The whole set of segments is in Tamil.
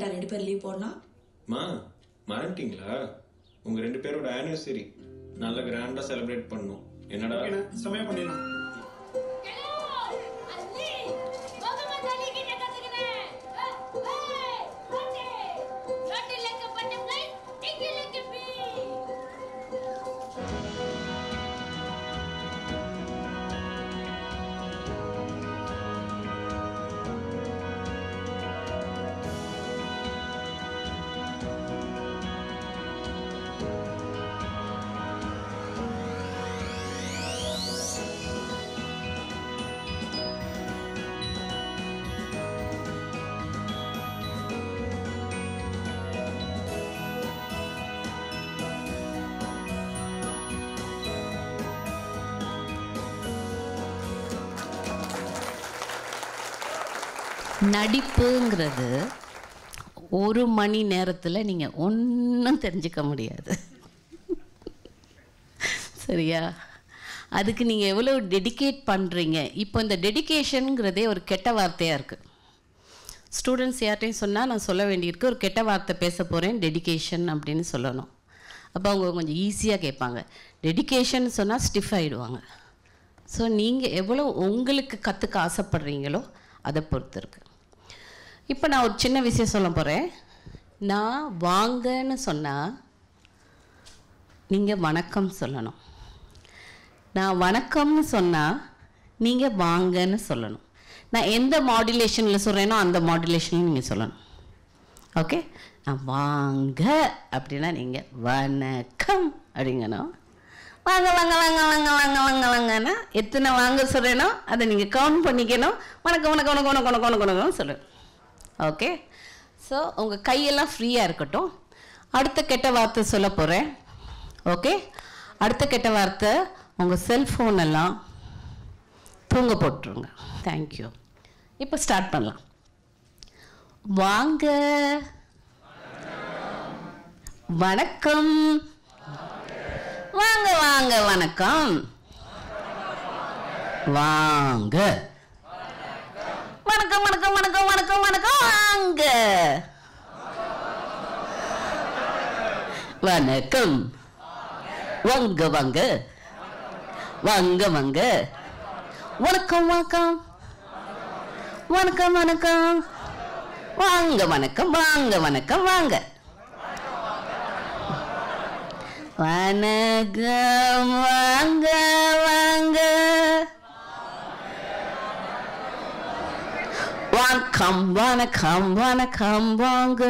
நைட்டாக ரெண்டு பேர் லீவ் போடலாம் மா மறந்துட்டீங்களா உங்க ரெண்டு பேரோட ஆனிவர்சரி நல்ல கிராண்டா செலிப்ரேட் நடிப்புங்கிறது ஒரு மணி நேரத்தில் நீங்கள் ஒன்றும் தெரிஞ்சுக்க முடியாது சரியா அதுக்கு நீங்கள் எவ்வளோ டெடிக்கேட் பண்ணுறீங்க இப்போ இந்த டெடிக்கேஷனுங்கிறதே ஒரு கெட்ட வார்த்தையாக இருக்குது ஸ்டூடெண்ட்ஸ் யார்ட்டையும் சொன்னால் நான் சொல்ல வேண்டியிருக்கு ஒரு கெட்ட வார்த்தை பேச போகிறேன் டெடிக்கேஷன் அப்படின்னு சொல்லணும் அப்போ அவங்க கொஞ்சம் ஈஸியாக கேட்பாங்க டெடிக்கேஷன் சொன்னால் ஸ்டிஃப் ஆகிடுவாங்க ஸோ நீங்கள் எவ்வளோ உங்களுக்கு கற்றுக்க ஆசைப்படுறீங்களோ அதை பொறுத்து இருக்குது இப்போ நான் ஒரு சின்ன விஷயம் சொல்ல போகிறேன் நான் வாங்கன்னு சொன்னால் நீங்கள் வணக்கம் சொல்லணும் நான் வணக்கம்னு சொன்னால் நீங்கள் வாங்கன்னு சொல்லணும் நான் எந்த மாடுலேஷனில் சொல்கிறேனோ அந்த மாடுலேஷன் நீங்கள் சொல்லணும் ஓகே நான் வாங்க அப்படின்னா நீங்கள் வணக்கம் அப்படிங்கணும் வாங்க வாங்க வாங்க வாங்க வாங்க வாங்க வாங்கன்னா எத்தனை வாங்க சொல்கிறேனோ அதை நீங்கள் கவுண்ட் பண்ணிக்கணும் வணக்கம் வணக்கம் வணக்கம் வணக்கம் வணக்கம் வணக்கம் சொல்லுங்கள் ஓகே ஸோ உங்கள் கையெல்லாம் ஃப்ரீயாக இருக்கட்டும் அடுத்த கெட்ட வார்த்தை சொல்ல போகிறேன் ஓகே அடுத்த கெட்ட வார்த்தை உங்கள் செல்ஃபோனெல்லாம் தூங்க போட்டுருங்க தேங்க்யூ இப்போ ஸ்டார்ட் பண்ணலாம் வாங்க வணக்கம் வாங்க வாங்க வணக்கம் வாங்க வணக்கம் வணக்கம் வணக்கம் வணக்கம் வணக்கம் வாங்க வணக்கம் வாங்க வாங்க வாங்க வாங்க வணக்கம் வணக்கம் வணக்கம் வணக்கம் வாங்க வணக்கம் வாங்க வணக்கம் வாங்க வணக்கம் வாங்க வாங்க வணக்கம் வணக்கம் வணக்கம் வாங்க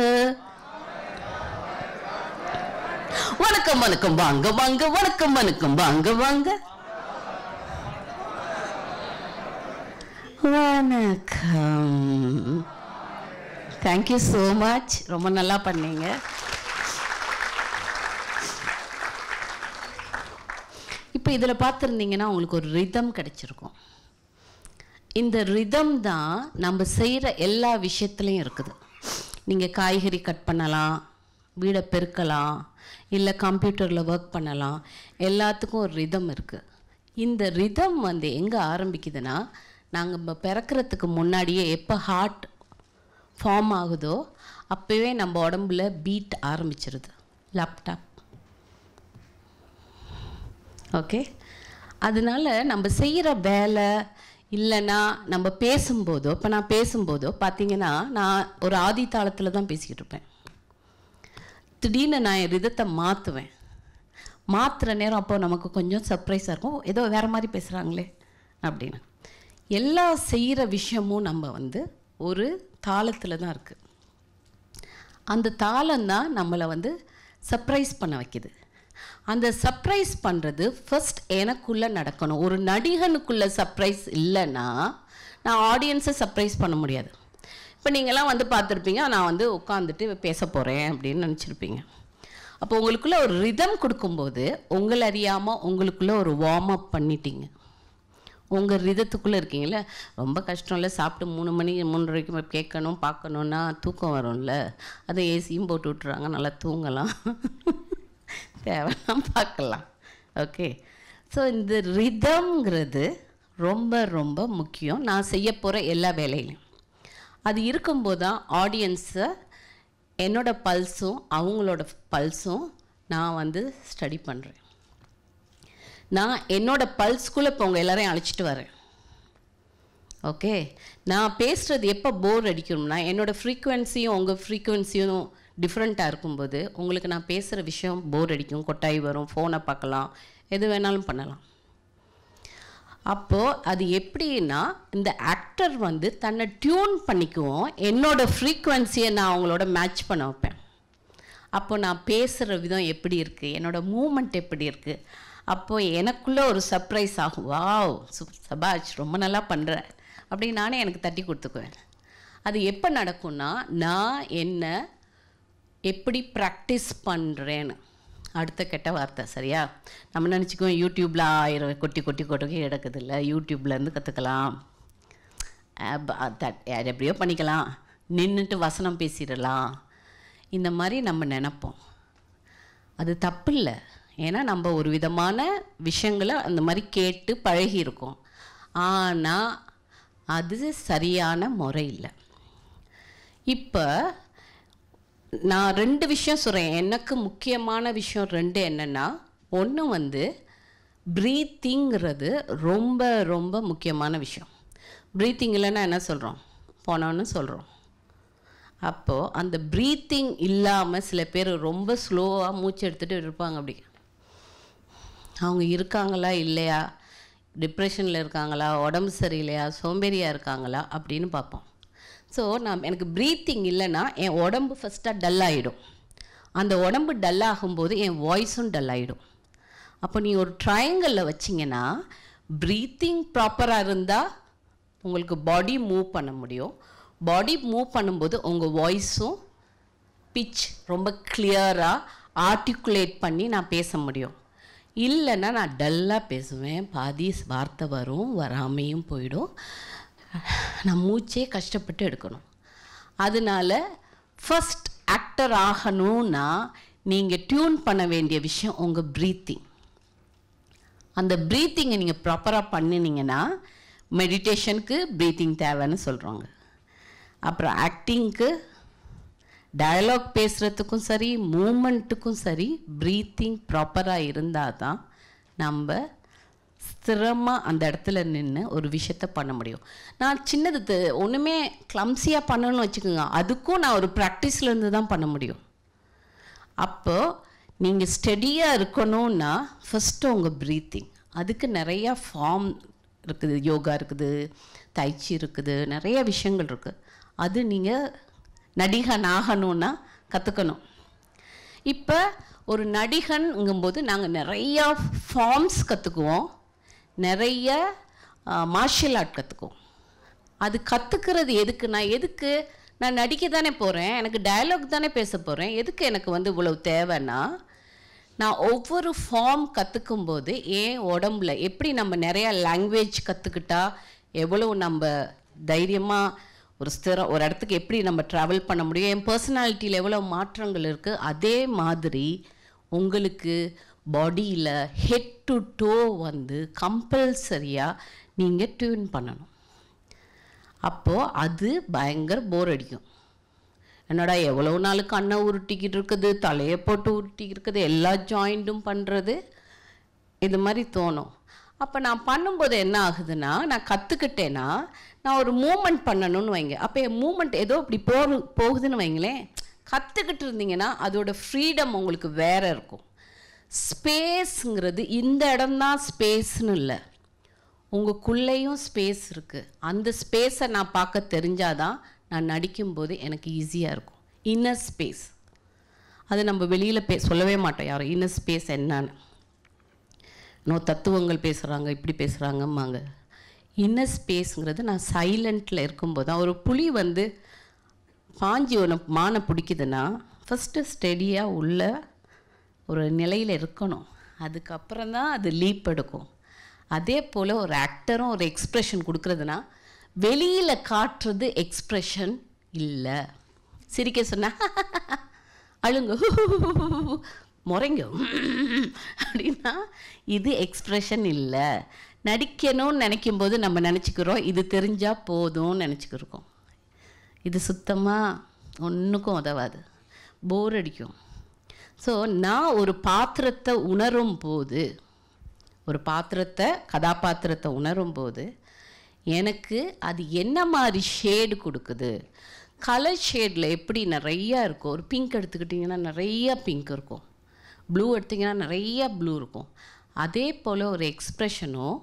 வணக்கம் வணக்கம் வாங்க வாங்க வணக்கம் வணக்கம் வாங்க வாங்க வணக்கம் தேங்க்யூ ஸோ மச் ரொம்ப நல்லா பண்ணீங்க இப்போ இதில் பார்த்துருந்தீங்கன்னா உங்களுக்கு ஒரு ரிதம் கிடச்சிருக்கும் இந்த ரிதம் தான் நம்ம செய்கிற எல்லா விஷயத்துலையும் இருக்குது நீங்கள் காய்கறி கட் பண்ணலாம் வீடை பெருக்கலாம் இல்லை கம்ப்யூட்டரில் ஒர்க் பண்ணலாம் எல்லாத்துக்கும் ஒரு ரிதம் இருக்குது இந்த ரிதம் வந்து எங்கே ஆரம்பிக்குதுன்னா நாங்கள் இப்போ பிறக்கிறதுக்கு முன்னாடியே எப்போ ஹார்ட் ஃபார்ம் ஆகுதோ அப்போவே நம்ம உடம்புல பீட் ஆரம்பிச்சிருது லேப்டாப் ஓகே அதனால் நம்ம செய்கிற வேலை இல்லைன்னா நம்ம பேசும்போதோ இப்போ நான் பேசும்போதோ பார்த்தீங்கன்னா நான் ஒரு ஆதி தாளத்தில் தான் பேசிக்கிட்டு இருப்பேன் திடீர்னு நான் என் ரிதத்தை மாற்றுவேன் மாற்றுற நேரம் அப்போ நமக்கு கொஞ்சம் சர்ப்ரைஸாக இருக்கும் ஏதோ வேறு மாதிரி பேசுகிறாங்களே அப்படின்னு எல்லா செய்கிற விஷயமும் நம்ம வந்து ஒரு தாளத்தில் தான் இருக்குது அந்த தாளம் தான் நம்மளை வந்து சர்ப்ரைஸ் பண்ண வைக்கிது அந்த சர்ப்ரைஸ் பண்ணுறது ஃபஸ்ட் எனக்குள்ளே நடக்கணும் ஒரு நடிகனுக்குள்ளே சர்ப்ரைஸ் இல்லைன்னா நான் ஆடியன்ஸை சர்ப்ரைஸ் பண்ண முடியாது இப்போ நீங்களாம் வந்து பார்த்துருப்பீங்க நான் வந்து உட்காந்துட்டு பேச போகிறேன் அப்படின்னு நினச்சிருப்பீங்க அப்போ உங்களுக்குள்ளே ஒரு ரிதம் கொடுக்கும்போது உங்களை அறியாமல் உங்களுக்குள்ளே ஒரு வார்ம் அப் பண்ணிட்டீங்க உங்கள் ரிதத்துக்குள்ளே இருக்கீங்கள ரொம்ப கஷ்டம் இல்லை சாப்பிட்டு மூணு மணி மூன்று வரைக்கும் கேட்கணும் பார்க்கணுன்னா தூக்கம் வரும்ல அதை ஏசியும் போட்டு விட்டுறாங்க நல்லா தூங்கலாம் தேவலாம் பார்க்கலாம் ஓகே ஸோ இந்த ரிதம்ங்கிறது ரொம்ப ரொம்ப முக்கியம் நான் செய்ய போகிற எல்லா வேலையிலையும் அது இருக்கும்போது தான் ஆடியன்ஸை என்னோடய பல்ஸும் அவங்களோட பல்ஸும் நான் வந்து ஸ்டடி பண்ணுறேன் நான் என்னோடய பல்ஸ்குள்ளே இப்போ உங்கள் எல்லோரையும் அழைச்சிட்டு வரேன் ஓகே நான் பேசுகிறது எப்போ போர் அடிக்கணும்னா என்னோடய ஃப்ரீக்குவென்சியும் உங்கள் ஃப்ரீக்குவென்சியும் டிஃப்ரெண்ட்டாக இருக்கும்போது உங்களுக்கு நான் பேசுகிற விஷயம் போர் அடிக்கும் கொட்டாய் வரும் ஃபோனை பார்க்கலாம் எது வேணாலும் பண்ணலாம் அப்போது அது எப்படின்னா இந்த ஆக்டர் வந்து தன்னை டியூன் பண்ணிக்குவோம் என்னோடய ஃப்ரீக்வன்சியை நான் அவங்களோட மேட்ச் பண்ண வைப்பேன் அப்போது நான் பேசுகிற விதம் எப்படி இருக்குது என்னோடய மூமெண்ட் எப்படி இருக்குது அப்போது எனக்குள்ளே ஒரு சர்ப்ரைஸ் ஆகும் வாவ் சபாஷ் ரொம்ப நல்லா பண்ணுற அப்படின்னு நானே எனக்கு தட்டி கொடுத்துக்குவேன் அது எப்போ நடக்கும்னா நான் என்ன எப்படி ப்ராக்டிஸ் பண்ணுறேன்னு அடுத்த கெட்ட வார்த்தை சரியா நம்ம நினச்சிக்குவோம் யூடியூப்பில் ஆயிரம் கொட்டி கொட்டி கொட்டி கிடக்குது இல்லை யூடியூப்லேருந்து கற்றுக்கலாம் எப்படியோ பண்ணிக்கலாம் நின்றுட்டு வசனம் பேசிடலாம் இந்த மாதிரி நம்ம நினப்போம் அது தப்பு இல்லை ஏன்னா நம்ம ஒரு விதமான விஷயங்களை அந்த மாதிரி கேட்டு பழகியிருக்கோம் ஆனால் அது சரியான முறை இல்லை இப்போ நான் ரெண்டு விஷயம் சொல்கிறேன் எனக்கு முக்கியமான விஷயம் ரெண்டு என்னென்னா ஒன்று வந்து ப்ரீத்திங்கிறது ரொம்ப ரொம்ப முக்கியமான விஷயம் ப்ரீத்திங் இல்லைன்னா என்ன சொல்கிறோம் போனோன்னு சொல்கிறோம் அப்போது அந்த ப்ரீத்திங் இல்லாமல் சில பேர் ரொம்ப ஸ்லோவாக மூச்சு எடுத்துகிட்டு இருப்பாங்க அப்படி அவங்க இருக்காங்களா இல்லையா டிப்ரெஷனில் இருக்காங்களா உடம்பு சரியில்லையா சோம்பேறியாக இருக்காங்களா அப்படின்னு பார்ப்போம் ஸோ நான் எனக்கு ப்ரீத்திங் இல்லைன்னா என் உடம்பு ஃபஸ்ட்டாக டல் ஆகிடும் அந்த உடம்பு டல்லாகும்போது என் வாய்ஸும் டல் ஆகிடும் அப்போ நீங்கள் ஒரு ட்ரையாங்கலில் வச்சிங்கன்னா ப்ரீத்திங் ப்ராப்பராக இருந்தால் உங்களுக்கு பாடி மூவ் பண்ண முடியும் பாடி மூவ் பண்ணும்போது உங்கள் வாய்ஸும் பிச் ரொம்ப கிளியராக ஆர்டிகுலேட் பண்ணி நான் பேச முடியும் இல்லைன்னா நான் டல்லாக பேசுவேன் பாதி வார்த்தை வரும் வராமையும் போயிடும் நான் மூச்சே கஷ்டப்பட்டு எடுக்கணும் அதனால் ஃபஸ்ட் ஆக்டர் ஆகணும்னா நீங்கள் டியூன் பண்ண வேண்டிய விஷயம் உங்கள் ப்ரீத்திங் அந்த ப்ரீத்திங்கை நீங்கள் ப்ராப்பராக பண்ணினீங்கன்னா மெடிடேஷனுக்கு ப்ரீத்திங் தேவைன்னு சொல்கிறாங்க அப்புறம் ஆக்டிங்க்கு டயலாக் பேசுகிறதுக்கும் சரி மூமெண்ட்டுக்கும் சரி ப்ரீத்திங் ப்ராப்பராக இருந்தால் தான் நம்ம ஸ்திரமாக அந்த இடத்துல நின்று ஒரு விஷயத்த பண்ண முடியும் நான் சின்னது ஒன்றுமே கிளம்ஸியாக பண்ணணும்னு வச்சுக்கோங்க அதுக்கும் நான் ஒரு ப்ராக்டிஸ்லேருந்து தான் பண்ண முடியும் அப்போது நீங்கள் ஸ்டெடியாக இருக்கணும்னா ஃபஸ்ட்டு உங்கள் ப்ரீத்திங் அதுக்கு நிறையா ஃபார்ம் இருக்குது யோகா இருக்குது தைச்சி இருக்குது நிறைய விஷயங்கள் இருக்குது அது நீங்கள் நடிகன் ஆகணும்னா கற்றுக்கணும் இப்போ ஒரு நடிகன்ங்கும்போது நாங்கள் நிறையா ஃபார்ம்ஸ் கற்றுக்குவோம் நிறைய மார்ஷியல் ஆர்ட் கற்றுக்கும் அது கற்றுக்கிறது எதுக்கு நான் எதுக்கு நான் நடிக்க தானே போகிறேன் எனக்கு டயலாக் தானே பேச போகிறேன் எதுக்கு எனக்கு வந்து இவ்வளவு தேவைன்னா நான் ஒவ்வொரு ஃபார்ம் கற்றுக்கும் போது ஏன் உடம்புல எப்படி நம்ம நிறையா லாங்குவேஜ் கற்றுக்கிட்டா எவ்வளோ நம்ம தைரியமாக ஒரு ஸ்திரம் ஒரு இடத்துக்கு எப்படி நம்ம ட்ராவல் பண்ண முடியும் என் பர்சனாலிட்டியில் எவ்வளோ மாற்றங்கள் இருக்குது அதே மாதிரி உங்களுக்கு பாடியில் ஹெட் டு டோ வந்து கம்பல்சரியாக நீங்கள் டியூன் பண்ணணும் அப்போது அது பயங்கர போர் அடிக்கும் என்னடா எவ்வளோ நாள் கண்ணை உருட்டிக்கிட்டு இருக்குது தலையை போட்டு உருட்டிக்கிட்டு இருக்குது எல்லா ஜாயிண்ட்டும் பண்ணுறது இது மாதிரி தோணும் அப்போ நான் பண்ணும்போது என்ன ஆகுதுன்னா நான் கற்றுக்கிட்டேன்னா நான் ஒரு மூமெண்ட் பண்ணணும்னு வைங்க அப்போ என் மூமெண்ட் ஏதோ இப்படி போகிற போகுதுன்னு வைங்களேன் கற்றுக்கிட்டு இருந்தீங்கன்னா அதோடய ஃப்ரீடம் உங்களுக்கு வேறு இருக்கும் ஸ்பேஸுங்கிறது இந்த இடம்தான் ஸ்பேஸ்னு இல்லை உங்களுக்குள்ளேயும் ஸ்பேஸ் இருக்குது அந்த ஸ்பேஸை நான் பார்க்க தெரிஞ்சாதான் நான் நடிக்கும்போது எனக்கு ஈஸியாக இருக்கும் இன்னர் ஸ்பேஸ் அது நம்ம வெளியில் பே சொல்லவே மாட்டோம் யாரும் இன்னர் ஸ்பேஸ் என்னன்னு இன்னும் தத்துவங்கள் பேசுகிறாங்க இப்படி பேசுகிறாங்கம்மாங்க இன்னர் ஸ்பேஸுங்கிறது நான் சைலண்ட்டில் இருக்கும்போது தான் ஒரு புளி வந்து பாஞ்சி ஒன்று மானை பிடிக்குதுன்னா ஃபஸ்ட்டு ஸ்டெடியாக உள்ள ஒரு நிலையில் இருக்கணும் அதுக்கப்புறம் தான் அது லீப் எடுக்கும் அதே போல் ஒரு ஆக்டரும் ஒரு எக்ஸ்ப்ரெஷன் கொடுக்குறதுனா வெளியில் காட்டுறது எக்ஸ்ப்ரெஷன் இல்லை சிரிக்க சொன்னால் அழுங்க முறைங்க அப்படின்னா இது எக்ஸ்ப்ரெஷன் இல்லை நடிக்கணும்னு நினைக்கும் போது நம்ம நினச்சிக்கிறோம் இது தெரிஞ்சால் போதும்னு நினச்சிக்கிருக்கோம் இது சுத்தமாக ஒன்றுக்கும் உதவாது போர் அடிக்கும் ஸோ நான் ஒரு பாத்திரத்தை உணரும் போது ஒரு பாத்திரத்தை கதாபாத்திரத்தை உணரும் போது எனக்கு அது என்ன மாதிரி ஷேடு கொடுக்குது கலர் ஷேடில் எப்படி நிறையா இருக்கும் ஒரு பிங்க் எடுத்துக்கிட்டிங்கன்னா நிறையா பிங்க் இருக்கும் ப்ளூ எடுத்திங்கன்னா நிறையா ப்ளூ இருக்கும் அதே போல் ஒரு எக்ஸ்ப்ரெஷனும்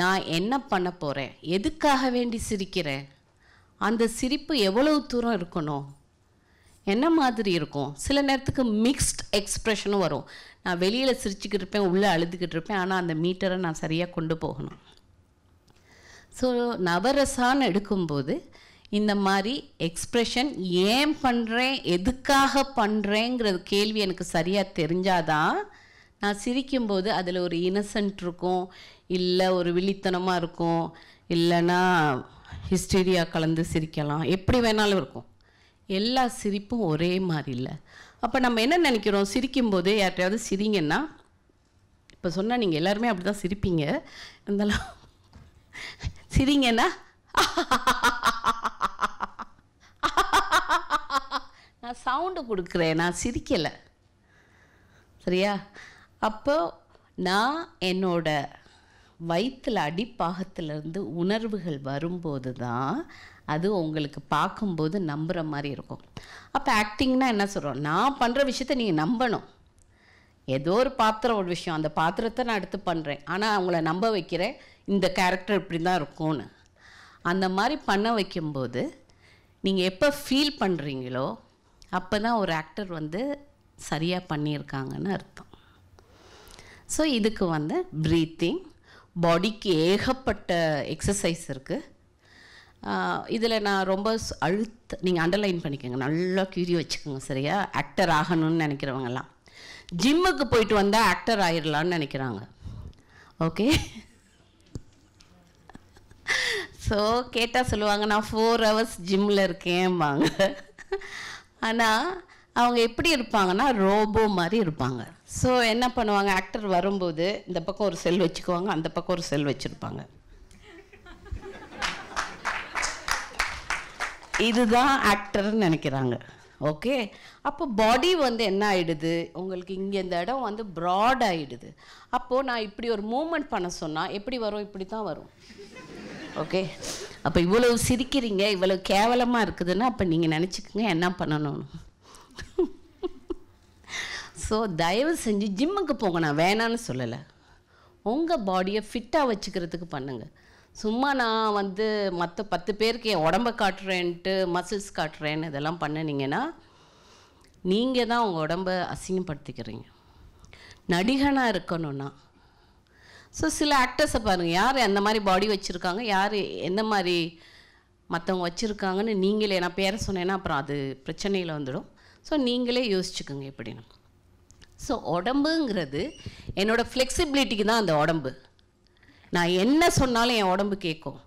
நான் என்ன பண்ண போகிறேன் எதுக்காக வேண்டி சிரிக்கிறேன் அந்த சிரிப்பு எவ்வளவு தூரம் இருக்கணும் என்ன மாதிரி இருக்கும் சில நேரத்துக்கு மிக்ஸ்ட் எக்ஸ்ப்ரெஷனும் வரும் நான் வெளியில் சிரிச்சுக்கிட்டு இருப்பேன் உள்ளே அழுதுகிட்டு இருப்பேன் ஆனால் அந்த மீட்டரை நான் சரியாக கொண்டு போகணும் ஸோ நவரசான்னு எடுக்கும்போது இந்த மாதிரி எக்ஸ்ப்ரெஷன் ஏன் பண்ணுறேன் எதுக்காக பண்ணுறேங்கிற கேள்வி எனக்கு சரியாக தெரிஞ்சாதான் நான் சிரிக்கும்போது அதில் ஒரு இனசென்ட் இருக்கும் இல்லை ஒரு விழித்தனமாக இருக்கும் இல்லைன்னா ஹிஸ்டீரியா கலந்து சிரிக்கலாம் எப்படி வேணாலும் இருக்கும் எல்லா சிரிப்பும் ஒரே மாதிரி இல்லை அப்போ நம்ம என்ன நினைக்கிறோம் சிரிக்கும் போதே யார்கிட்டையாவது சிரிங்கன்னா இப்போ சொன்னால் நீங்கள் எல்லாருமே அப்படி தான் சிரிப்பீங்க இருந்தாலும் சிரிங்கன்னா நான் சவுண்டு கொடுக்குறேன் நான் சிரிக்கலை சரியா அப்போ நான் என்னோட வயிற்றில் அடிப்பாகத்திலிருந்து உணர்வுகள் வரும்போது தான் அது உங்களுக்கு பார்க்கும்போது நம்புகிற மாதிரி இருக்கும் அப்போ ஆக்டிங்னால் என்ன சொல்கிறோம் நான் பண்ணுற விஷயத்த நீங்கள் நம்பணும் ஏதோ ஒரு பாத்திரம் ஒரு விஷயம் அந்த பாத்திரத்தை நான் எடுத்து பண்ணுறேன் ஆனால் அவங்கள நம்ப வைக்கிறேன் இந்த கேரக்டர் இப்படி தான் இருக்கும்னு அந்த மாதிரி பண்ண வைக்கும்போது நீங்கள் எப்போ ஃபீல் பண்ணுறீங்களோ அப்போ தான் ஒரு ஆக்டர் வந்து சரியாக பண்ணியிருக்காங்கன்னு அர்த்தம் ஸோ இதுக்கு வந்து ப்ரீத்திங் பாடிக்கு ஏகப்பட்ட எக்ஸசைஸ் இருக்குது இதில் நான் ரொம்ப அழுத்த நீங்கள் அண்டர்லைன் பண்ணிக்கோங்க நல்லா கியூரி வச்சுக்கோங்க சரியா ஆக்டர் ஆகணும்னு நினைக்கிறவங்கலாம் ஜிம்முக்கு போயிட்டு வந்தால் ஆக்டர் ஆயிடலான்னு நினைக்கிறாங்க ஓகே ஸோ கேட்டால் சொல்லுவாங்க நான் ஃபோர் ஹவர்ஸ் ஜிம்மில் வாங்க ஆனால் அவங்க எப்படி இருப்பாங்கன்னா ரோபோ மாதிரி இருப்பாங்க ஸோ என்ன பண்ணுவாங்க ஆக்டர் வரும்போது இந்த பக்கம் ஒரு செல் வச்சுக்குவாங்க அந்த பக்கம் ஒரு செல் வச்சுருப்பாங்க இதுதான் ஆக்டர்னு நினைக்கிறாங்க ஓகே அப்போ பாடி வந்து என்ன ஆகிடுது உங்களுக்கு இங்கே இந்த இடம் வந்து ப்ராட் ஆகிடுது அப்போது நான் இப்படி ஒரு மூமெண்ட் பண்ண சொன்னால் எப்படி வரும் இப்படி தான் வரும் ஓகே அப்போ இவ்வளவு சிரிக்கிறீங்க இவ்வளவு கேவலமாக இருக்குதுன்னா அப்போ நீங்கள் நினச்சிக்கோங்க என்ன பண்ணணும் ஸோ தயவு செஞ்சு ஜிம்முக்கு போங்க நான் வேணான்னு சொல்லலை உங்கள் பாடியை ஃபிட்டாக வச்சுக்கிறதுக்கு பண்ணுங்கள் சும்மா நான் வந்து மற்ற பத்து பேருக்கு என் உடம்ப காட்டுறேன்ட்டு மசில்ஸ் காட்டுறேன்னு இதெல்லாம் பண்ணினீங்கன்னா நீங்கள் தான் உங்கள் உடம்ப அசிங்கப்படுத்திக்கிறீங்க நடிகனாக இருக்கணும்னா ஸோ சில ஆக்டர்ஸை பாருங்கள் யார் எந்த மாதிரி பாடி வச்சுருக்காங்க யார் எந்த மாதிரி மற்றவங்க வச்சுருக்காங்கன்னு நீங்களே நான் பேரை சொன்னேன்னா அப்புறம் அது பிரச்சனையில் வந்துடும் ஸோ நீங்களே யோசிச்சுக்கோங்க எப்படின்னு ஸோ உடம்புங்கிறது என்னோடய ஃப்ளெக்சிபிலிட்டிக்கு தான் அந்த உடம்பு நான் என்ன சொன்னாலும் என் உடம்பு கேட்கும்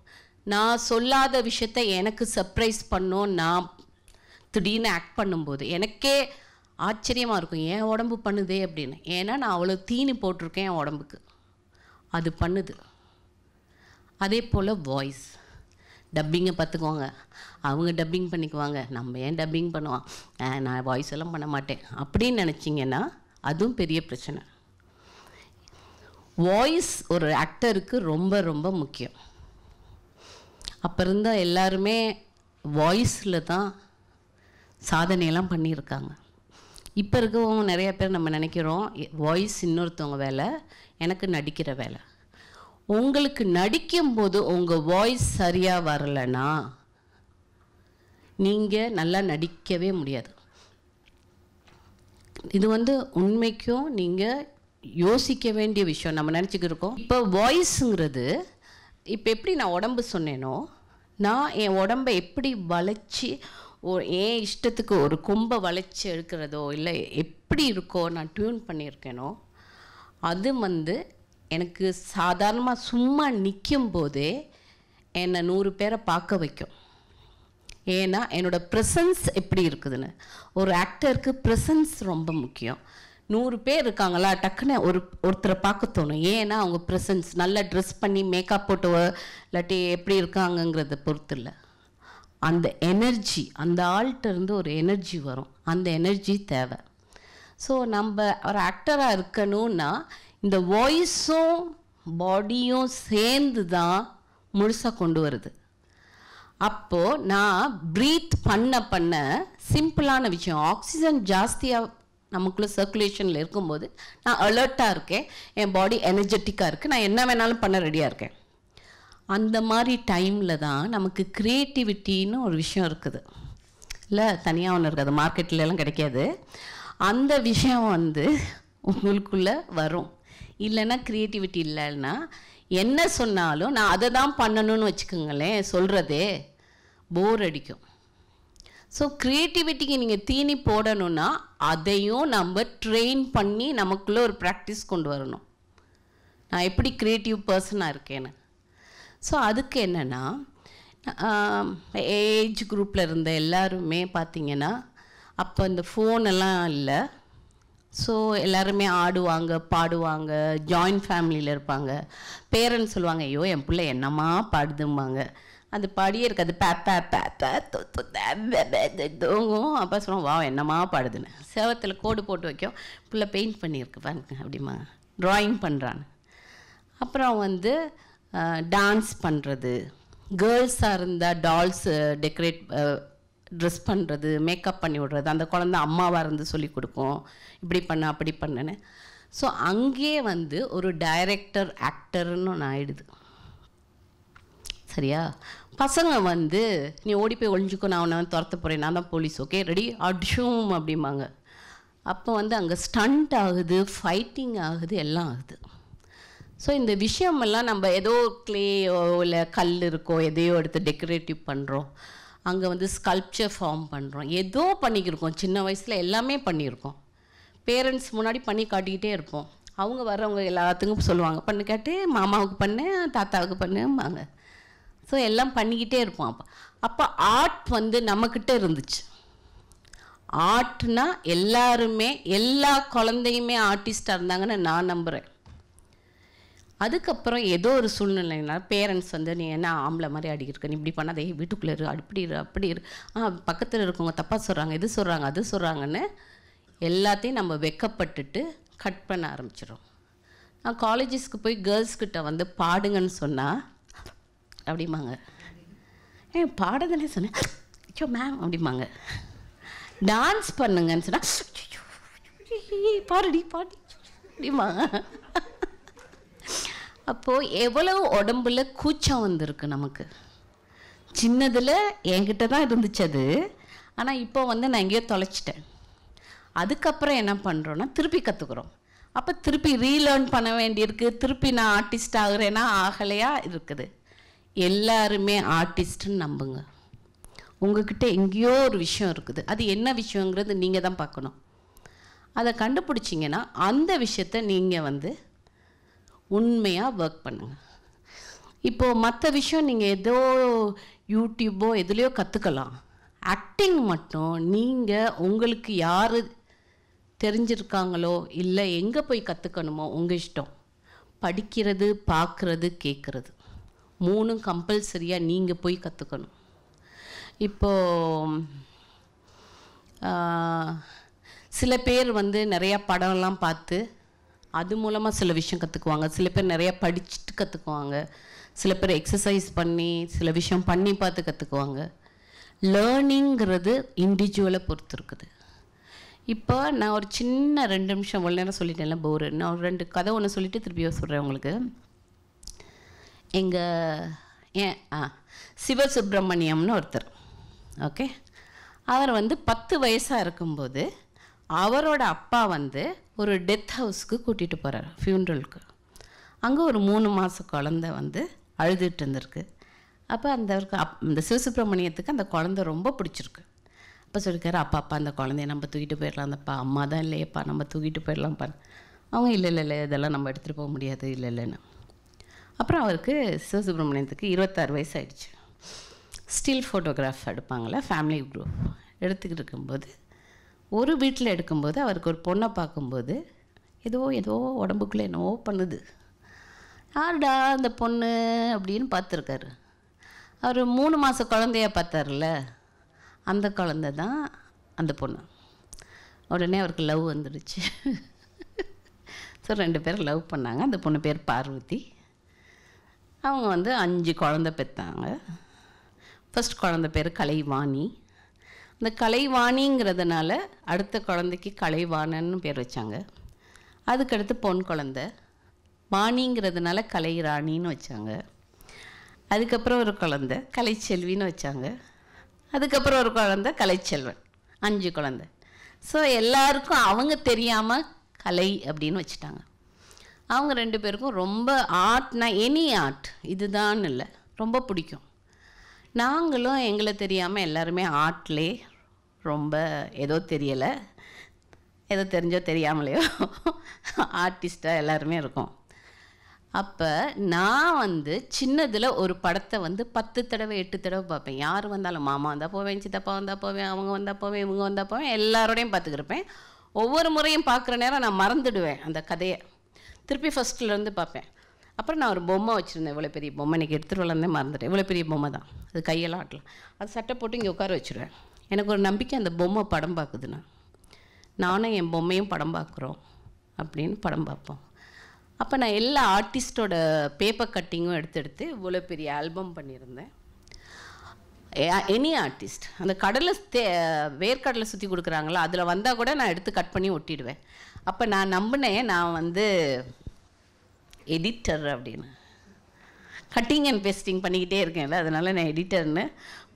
நான் சொல்லாத விஷயத்த எனக்கு சர்ப்ரைஸ் பண்ணும் நான் திடீர்னு ஆக்ட் பண்ணும்போது எனக்கே ஆச்சரியமாக இருக்கும் என் உடம்பு பண்ணுதே அப்படின்னு ஏன்னா நான் அவ்வளோ தீனி போட்டிருக்கேன் என் உடம்புக்கு அது பண்ணுது அதே போல் வாய்ஸ் டப்பிங்கை பார்த்துக்குவாங்க அவங்க டப்பிங் பண்ணிக்குவாங்க நம்ம ஏன் டப்பிங் பண்ணுவான் நான் வாய்ஸ் எல்லாம் பண்ண மாட்டேன் அப்படின்னு நினச்சிங்கன்னா அதுவும் பெரிய பிரச்சனை வாய்ஸ் ஒரு ஆக்டருக்கு ரொம்ப ரொம்ப முக்கியம் அப்போ இருந்தால் எல்லாருமே வாய்ஸில் தான் சாதனையெல்லாம் பண்ணியிருக்காங்க இப்போ இருக்கவங்க நிறைய பேர் நம்ம நினைக்கிறோம் வாய்ஸ் இன்னொருத்தவங்க வேலை எனக்கு நடிக்கிற வேலை உங்களுக்கு நடிக்கும்போது உங்கள் வாய்ஸ் சரியாக வரலைன்னா நீங்கள் நல்லா நடிக்கவே முடியாது இது வந்து உண்மைக்கும் நீங்கள் யோசிக்க வேண்டிய விஷயம் நம்ம நினச்சிக்கிருக்கோம் இப்போ வாய்ஸுங்கிறது இப்போ எப்படி நான் உடம்பு சொன்னேனோ நான் என் உடம்பை எப்படி வளைச்சி ஓ என் இஷ்டத்துக்கு ஒரு கொம்பை வளைச்சி எடுக்கிறதோ இல்லை எப்படி இருக்கோ நான் டியூன் பண்ணியிருக்கேனோ அது வந்து எனக்கு சாதாரணமாக சும்மா நிற்கும் போதே என்னை நூறு பேரை பார்க்க வைக்கும் ஏன்னா என்னோடய ப்ரெசன்ஸ் எப்படி இருக்குதுன்னு ஒரு ஆக்டருக்கு ப்ரெசன்ஸ் ரொம்ப முக்கியம் நூறு பேர் இருக்காங்களா டக்குன்னு ஒரு ஒருத்தரை பார்க்க தோணும் ஏன்னா அவங்க ப்ரெசன்ஸ் நல்லா ட்ரெஸ் பண்ணி மேக்கப் போட்டு இல்லாட்டி எப்படி இருக்காங்கங்கிறத பொறுத்து இல்லை அந்த எனர்ஜி அந்த ஆள்கிட்டருந்து ஒரு எனர்ஜி வரும் அந்த எனர்ஜி தேவை ஸோ நம்ம ஒரு ஆக்டராக இருக்கணும்னா இந்த வாய்ஸும் பாடியும் சேர்ந்து தான் முழுசாக கொண்டு வருது அப்போது நான் ப்ரீத் பண்ண பண்ண சிம்பிளான விஷயம் ஆக்சிஜன் ஜாஸ்தியாக நமக்குள்ளே சர்க்குலேஷனில் இருக்கும்போது நான் அலர்ட்டாக இருக்கேன் என் பாடி எனர்ஜெட்டிக்காக இருக்குது நான் என்ன வேணாலும் பண்ண ரெடியாக இருக்கேன் அந்த மாதிரி டைமில் தான் நமக்கு க்ரியேட்டிவிட்டின்னு ஒரு விஷயம் இருக்குது இல்லை தனியாக ஒன்று இருக்காது மார்க்கெட்லலாம் கிடைக்காது அந்த விஷயம் வந்து உங்களுக்குள்ளே வரும் இல்லைன்னா க்ரியேட்டிவிட்டி இல்லைன்னா என்ன சொன்னாலும் நான் அதை தான் பண்ணணும்னு வச்சுக்கோங்களேன் சொல்கிறதே போர் அடிக்கும் ஸோ க்ரியேட்டிவிட்டிக்கு நீங்கள் தீனி போடணும்னா அதையும் நம்ம ட்ரெயின் பண்ணி நமக்குள்ளே ஒரு ப்ராக்டிஸ் கொண்டு வரணும் நான் எப்படி க்ரியேட்டிவ் பர்சனாக இருக்கேன்னு ஸோ அதுக்கு என்னென்னா ஏஜ் குரூப்பில் இருந்த எல்லாருமே பார்த்திங்கன்னா அப்போ இந்த ஃபோன் எல்லாம் இல்லை ஸோ எல்லாருமே ஆடுவாங்க பாடுவாங்க ஜாயின்ட் ஃபேமிலியில் இருப்பாங்க பேரண்ட்ஸ் சொல்லுவாங்க ஐயோ என் பிள்ளை என்னம்மா பாடுதும்பாங்க அது பாடியே இருக்காது பே பே பே பே தூங்கும் அப்பா சொல்லுவோம் வா என்னமா பாடுதுன்னு செவத்தில் கோடு போட்டு வைக்கும் பிள்ளை பெயிண்ட் பண்ணியிருக்கு பாருங்க அப்படிமா ட்ராயிங் பண்ணுறான் அப்புறம் வந்து டான்ஸ் பண்ணுறது கேர்ள்ஸாக இருந்தால் டால்ஸ் டெக்கரேட் ட்ரெஸ் பண்ணுறது மேக்கப் பண்ணி விடுறது அந்த குழந்த அம்மாவாக இருந்து சொல்லி கொடுக்கும் இப்படி பண்ண அப்படி பண்ணுன்னு ஸோ அங்கேயே வந்து ஒரு டைரக்டர் ஆக்டர்னு ஒன்று ஆயிடுது சரியா பசங்க வந்து நீ ஓடி போய் ஒழிஞ்சுக்கோ நான் அவனை துரத்த போகிறேன் நான் தான் போலீஸ் ஓகே ரெடி அட்ஷூம் அப்படிம்பாங்க அப்போ வந்து அங்கே ஸ்டண்ட் ஆகுது ஃபைட்டிங் ஆகுது எல்லாம் ஆகுது ஸோ இந்த விஷயமெல்லாம் நம்ம ஏதோ கிளேயோ இல்லை கல் இருக்கோ எதையோ எடுத்து டெக்கரேட்டிவ் பண்ணுறோம் அங்கே வந்து ஸ்கல்ப்சர் ஃபார்ம் பண்ணுறோம் ஏதோ பண்ணிக்கிருக்கோம் சின்ன வயசில் எல்லாமே பண்ணியிருக்கோம் பேரண்ட்ஸ் முன்னாடி பண்ணி காட்டிக்கிட்டே இருப்போம் அவங்க வர்றவங்க எல்லாத்துக்கும் சொல்லுவாங்க பண்ணு கேட்டு மாமாவுக்கு பண்ணு தாத்தாவுக்கு பண்ணும்பாங்க ஸோ எல்லாம் பண்ணிக்கிட்டே இருப்போம் அப்போ அப்போ ஆர்ட் வந்து நம்மக்கிட்ட இருந்துச்சு ஆர்ட்னா எல்லாருமே எல்லா குழந்தையுமே ஆர்டிஸ்டாக இருந்தாங்கன்னு நான் நம்புகிறேன் அதுக்கப்புறம் ஏதோ ஒரு சூழ்நிலைனால பேரண்ட்ஸ் வந்து நீ என்ன ஆம்பளை மாதிரி அடிக்கிருக்க நீ இப்படி பண்ணாதே வீட்டுக்குள்ளே இரு அப்படி இரு அப்படி இரு ஆ பக்கத்தில் இருக்கவங்க தப்பாக சொல்கிறாங்க இது சொல்கிறாங்க அது சொல்கிறாங்கன்னு எல்லாத்தையும் நம்ம வெக்கப்பட்டுட்டு கட் பண்ண ஆரம்பிச்சிடும் நான் காலேஜஸ்க்கு போய் கேர்ள்ஸ்கிட்ட வந்து பாடுங்கன்னு சொன்னால் அப்படிம்பாங்க ஏன் பாடதானே சொன்னேன் ஐயோ மேம் அப்படிம்பாங்க டான்ஸ் பண்ணுங்கன்னு சொன்னால் பாடுடி பாடி அப்படிம்பாங்க அப்போது எவ்வளவு உடம்புல கூச்சம் வந்திருக்கு நமக்கு சின்னதில் என்கிட்ட தான் இருந்துச்சு அது ஆனால் இப்போ வந்து நான் எங்கேயோ தொலைச்சிட்டேன் அதுக்கப்புறம் என்ன பண்ணுறோன்னா திருப்பி கற்றுக்குறோம் அப்போ திருப்பி ரீலேர்ன் பண்ண வேண்டியிருக்கு திருப்பி நான் ஆர்டிஸ்ட் ஆகுறேன்னா ஆகலையா இருக்குது எல்லாருமே ஆர்டிஸ்ட்டுன்னு நம்புங்க உங்ககிட்ட எங்கேயோ ஒரு விஷயம் இருக்குது அது என்ன விஷயங்கிறது நீங்கள் தான் பார்க்கணும் அதை கண்டுபிடிச்சிங்கன்னா அந்த விஷயத்த நீங்கள் வந்து உண்மையாக ஒர்க் பண்ணுங்கள் இப்போது மற்ற விஷயம் நீங்கள் ஏதோ யூடியூப்போ எதுலேயோ கற்றுக்கலாம் ஆக்டிங் மட்டும் நீங்கள் உங்களுக்கு யார் தெரிஞ்சிருக்காங்களோ இல்லை எங்கே போய் கற்றுக்கணுமோ உங்கள் இஷ்டம் படிக்கிறது பார்க்குறது கேட்குறது மூணும் கம்பல்சரியாக நீங்கள் போய் கற்றுக்கணும் இப்போது சில பேர் வந்து நிறையா படம்லாம் பார்த்து அது மூலமாக சில விஷயம் கற்றுக்குவாங்க சில பேர் நிறையா படிச்சுட்டு கற்றுக்குவாங்க சில பேர் எக்ஸசைஸ் பண்ணி சில விஷயம் பண்ணி பார்த்து கற்றுக்குவாங்க லேர்னிங்கிறது இண்டிவிஜுவலை பொறுத்து இருக்குது இப்போ நான் ஒரு சின்ன ரெண்டு நிமிஷம் ஒரு நேரம் சொல்லிட்டேன்ல போர் நான் ஒரு ரெண்டு கதை ஒன்று சொல்லிவிட்டு திருப்பியோ சொல்கிறேன் உங்களுக்கு எங்கள் ஏன் ஆ சிவசுப்பிரமணியம்னு ஒருத்தர் ஓகே அவர் வந்து பத்து வயசாக இருக்கும்போது அவரோட அப்பா வந்து ஒரு டெத் ஹவுஸ்க்கு கூட்டிகிட்டு போகிறார் ஃபியூனரலுக்கு அங்கே ஒரு மூணு மாத குழந்த வந்து அழுதுட்டு இருந்திருக்கு அப்போ அந்த அப் இந்த சிவசுப்பிரமணியத்துக்கு அந்த குழந்த ரொம்ப பிடிச்சிருக்கு அப்போ சொல்லியிருக்காரு அப்பா அப்பா அந்த குழந்தைய நம்ம தூக்கிட்டு போயிடலாம் அந்தப்பா அம்மா தான் இல்லையப்பா நம்ம தூக்கிட்டு போயிடலாம்ப்பா அவங்க இல்லை இல்லை இல்லை இதெல்லாம் நம்ம எடுத்துகிட்டு போக முடியாது இல்லை இல்லைன்னு அப்புறம் அவருக்கு சிவசுப்ரமணியத்துக்கு இருபத்தாறு வயசு ஆகிடுச்சு ஸ்டில் ஃபோட்டோகிராஃப் எடுப்பாங்களே ஃபேமிலி குரூப் எடுத்துக்கிட்டு இருக்கும்போது ஒரு வீட்டில் எடுக்கும்போது அவருக்கு ஒரு பொண்ணை பார்க்கும்போது ஏதோ ஏதோ உடம்புக்குள்ளே என்னவோ பண்ணுது யாருடா அந்த பொண்ணு அப்படின்னு பார்த்துருக்காரு அவர் மூணு மாத குழந்தைய பார்த்தார்ல அந்த குழந்த தான் அந்த பொண்ணு உடனே அவருக்கு லவ் வந்துடுச்சு ஸோ ரெண்டு பேரும் லவ் பண்ணாங்க அந்த பொண்ணு பேர் பார்வதி அவங்க வந்து அஞ்சு குழந்த பெற்றாங்க ஃபஸ்ட் குழந்த பேர் கலைவாணி அந்த கலைவாணிங்கிறதுனால அடுத்த குழந்தைக்கு கலைவாணன்னு பேர் வச்சாங்க அதுக்கடுத்து பொன் குழந்த வாணிங்கிறதுனால கலைராணின்னு வச்சாங்க அதுக்கப்புறம் ஒரு குழந்த கலைச்செல்வின்னு வச்சாங்க அதுக்கப்புறம் ஒரு குழந்த கலைச்செல்வன் அஞ்சு குழந்த ஸோ எல்லாருக்கும் அவங்க தெரியாமல் கலை அப்படின்னு வச்சுட்டாங்க அவங்க ரெண்டு பேருக்கும் ரொம்ப ஆர்ட்னா எனி ஆர்ட் இதுதான் இல்லை ரொம்ப பிடிக்கும் நாங்களும் எங்களை தெரியாமல் எல்லாருமே ஆர்ட்லே ரொம்ப ஏதோ தெரியலை ஏதோ தெரிஞ்சோ தெரியாமலையோ ஆர்டிஸ்ட்டாக எல்லாருமே இருக்கும் அப்போ நான் வந்து சின்னதில் ஒரு படத்தை வந்து பத்து தடவை எட்டு தடவை பார்ப்பேன் யார் வந்தாலும் மாமா வந்தால் போவேன் சித்தப்பா வந்தால் போவேன் அவங்க வந்தால் போவேன் இவங்க வந்தால் போவேன் எல்லாரோடையும் பார்த்துக்கிருப்பேன் ஒவ்வொரு முறையும் பார்க்குற நேரம் நான் மறந்துடுவேன் அந்த கதையை திருப்பி ஃபஸ்ட்டிலேருந்து பார்ப்பேன் அப்புறம் நான் ஒரு பொம்மை வச்சுருந்தேன் இவ்வளோ பெரிய பொம்மை இன்றைக்கி எடுத்துகிட்டு வளர்ந்தே மறந்துட்டேன் இவ்வளோ பெரிய பொம்மை தான் அது கையெல்லாம் ஆட்டலாம் அது சட்டை போட்டு இங்கே உட்கார வச்சுருவேன் எனக்கு ஒரு நம்பிக்கை அந்த பொம்மை படம் பார்க்குதுண்ணா நானும் என் பொம்மையும் படம் பார்க்குறோம் அப்படின்னு படம் பார்ப்போம் அப்போ நான் எல்லா ஆர்டிஸ்டோட பேப்பர் கட்டிங்கும் எடுத்து எடுத்து இவ்வளோ பெரிய ஆல்பம் பண்ணியிருந்தேன் எனி ஆர்டிஸ்ட் அந்த கடலை தே வேர்க்கடலை சுற்றி கொடுக்குறாங்களா அதில் வந்தால் கூட நான் எடுத்து கட் பண்ணி ஒட்டிடுவேன் அப்போ நான் நம்பினேன் நான் வந்து எடிட்டர் அப்படின்னு கட்டிங் அண்ட் பேஸ்டிங் பண்ணிக்கிட்டே இருக்கேன்ல அதனால் நான் எடிட்டர்னு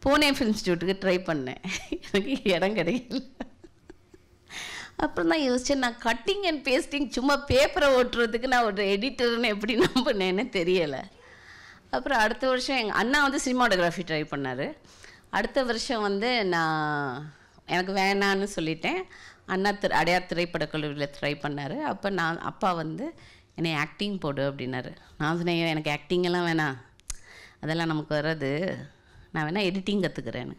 பூனே ஃபிலிம் இன்ஸ்டியூட்டுக்கு ட்ரை பண்ணேன் எனக்கு இடம் கிடைக்கல அப்புறம் தான் யோசிச்சேன் நான் கட்டிங் அண்ட் பேஸ்டிங் சும்மா பேப்பரை ஓட்டுறதுக்கு நான் ஒரு எடிட்டர்னு எப்படி நம்பினேன்னு தெரியலை அப்புறம் அடுத்த வருஷம் எங்கள் அண்ணா வந்து சினிமாட்டோகிராஃபி ட்ரை பண்ணார் அடுத்த வருஷம் வந்து நான் எனக்கு வேணான்னு சொல்லிட்டேன் அண்ணா திரு அடையார் திரைப்படக் கல்லூரியில் ட்ரை பண்ணார் அப்போ நான் அப்பா வந்து என்னை ஆக்டிங் போடு அப்படின்னாரு நான் சொன்னேன் எனக்கு ஆக்டிங்கெல்லாம் வேணாம் அதெல்லாம் நமக்கு வராது நான் வேணால் எடிட்டிங் கற்றுக்கிறேன்னு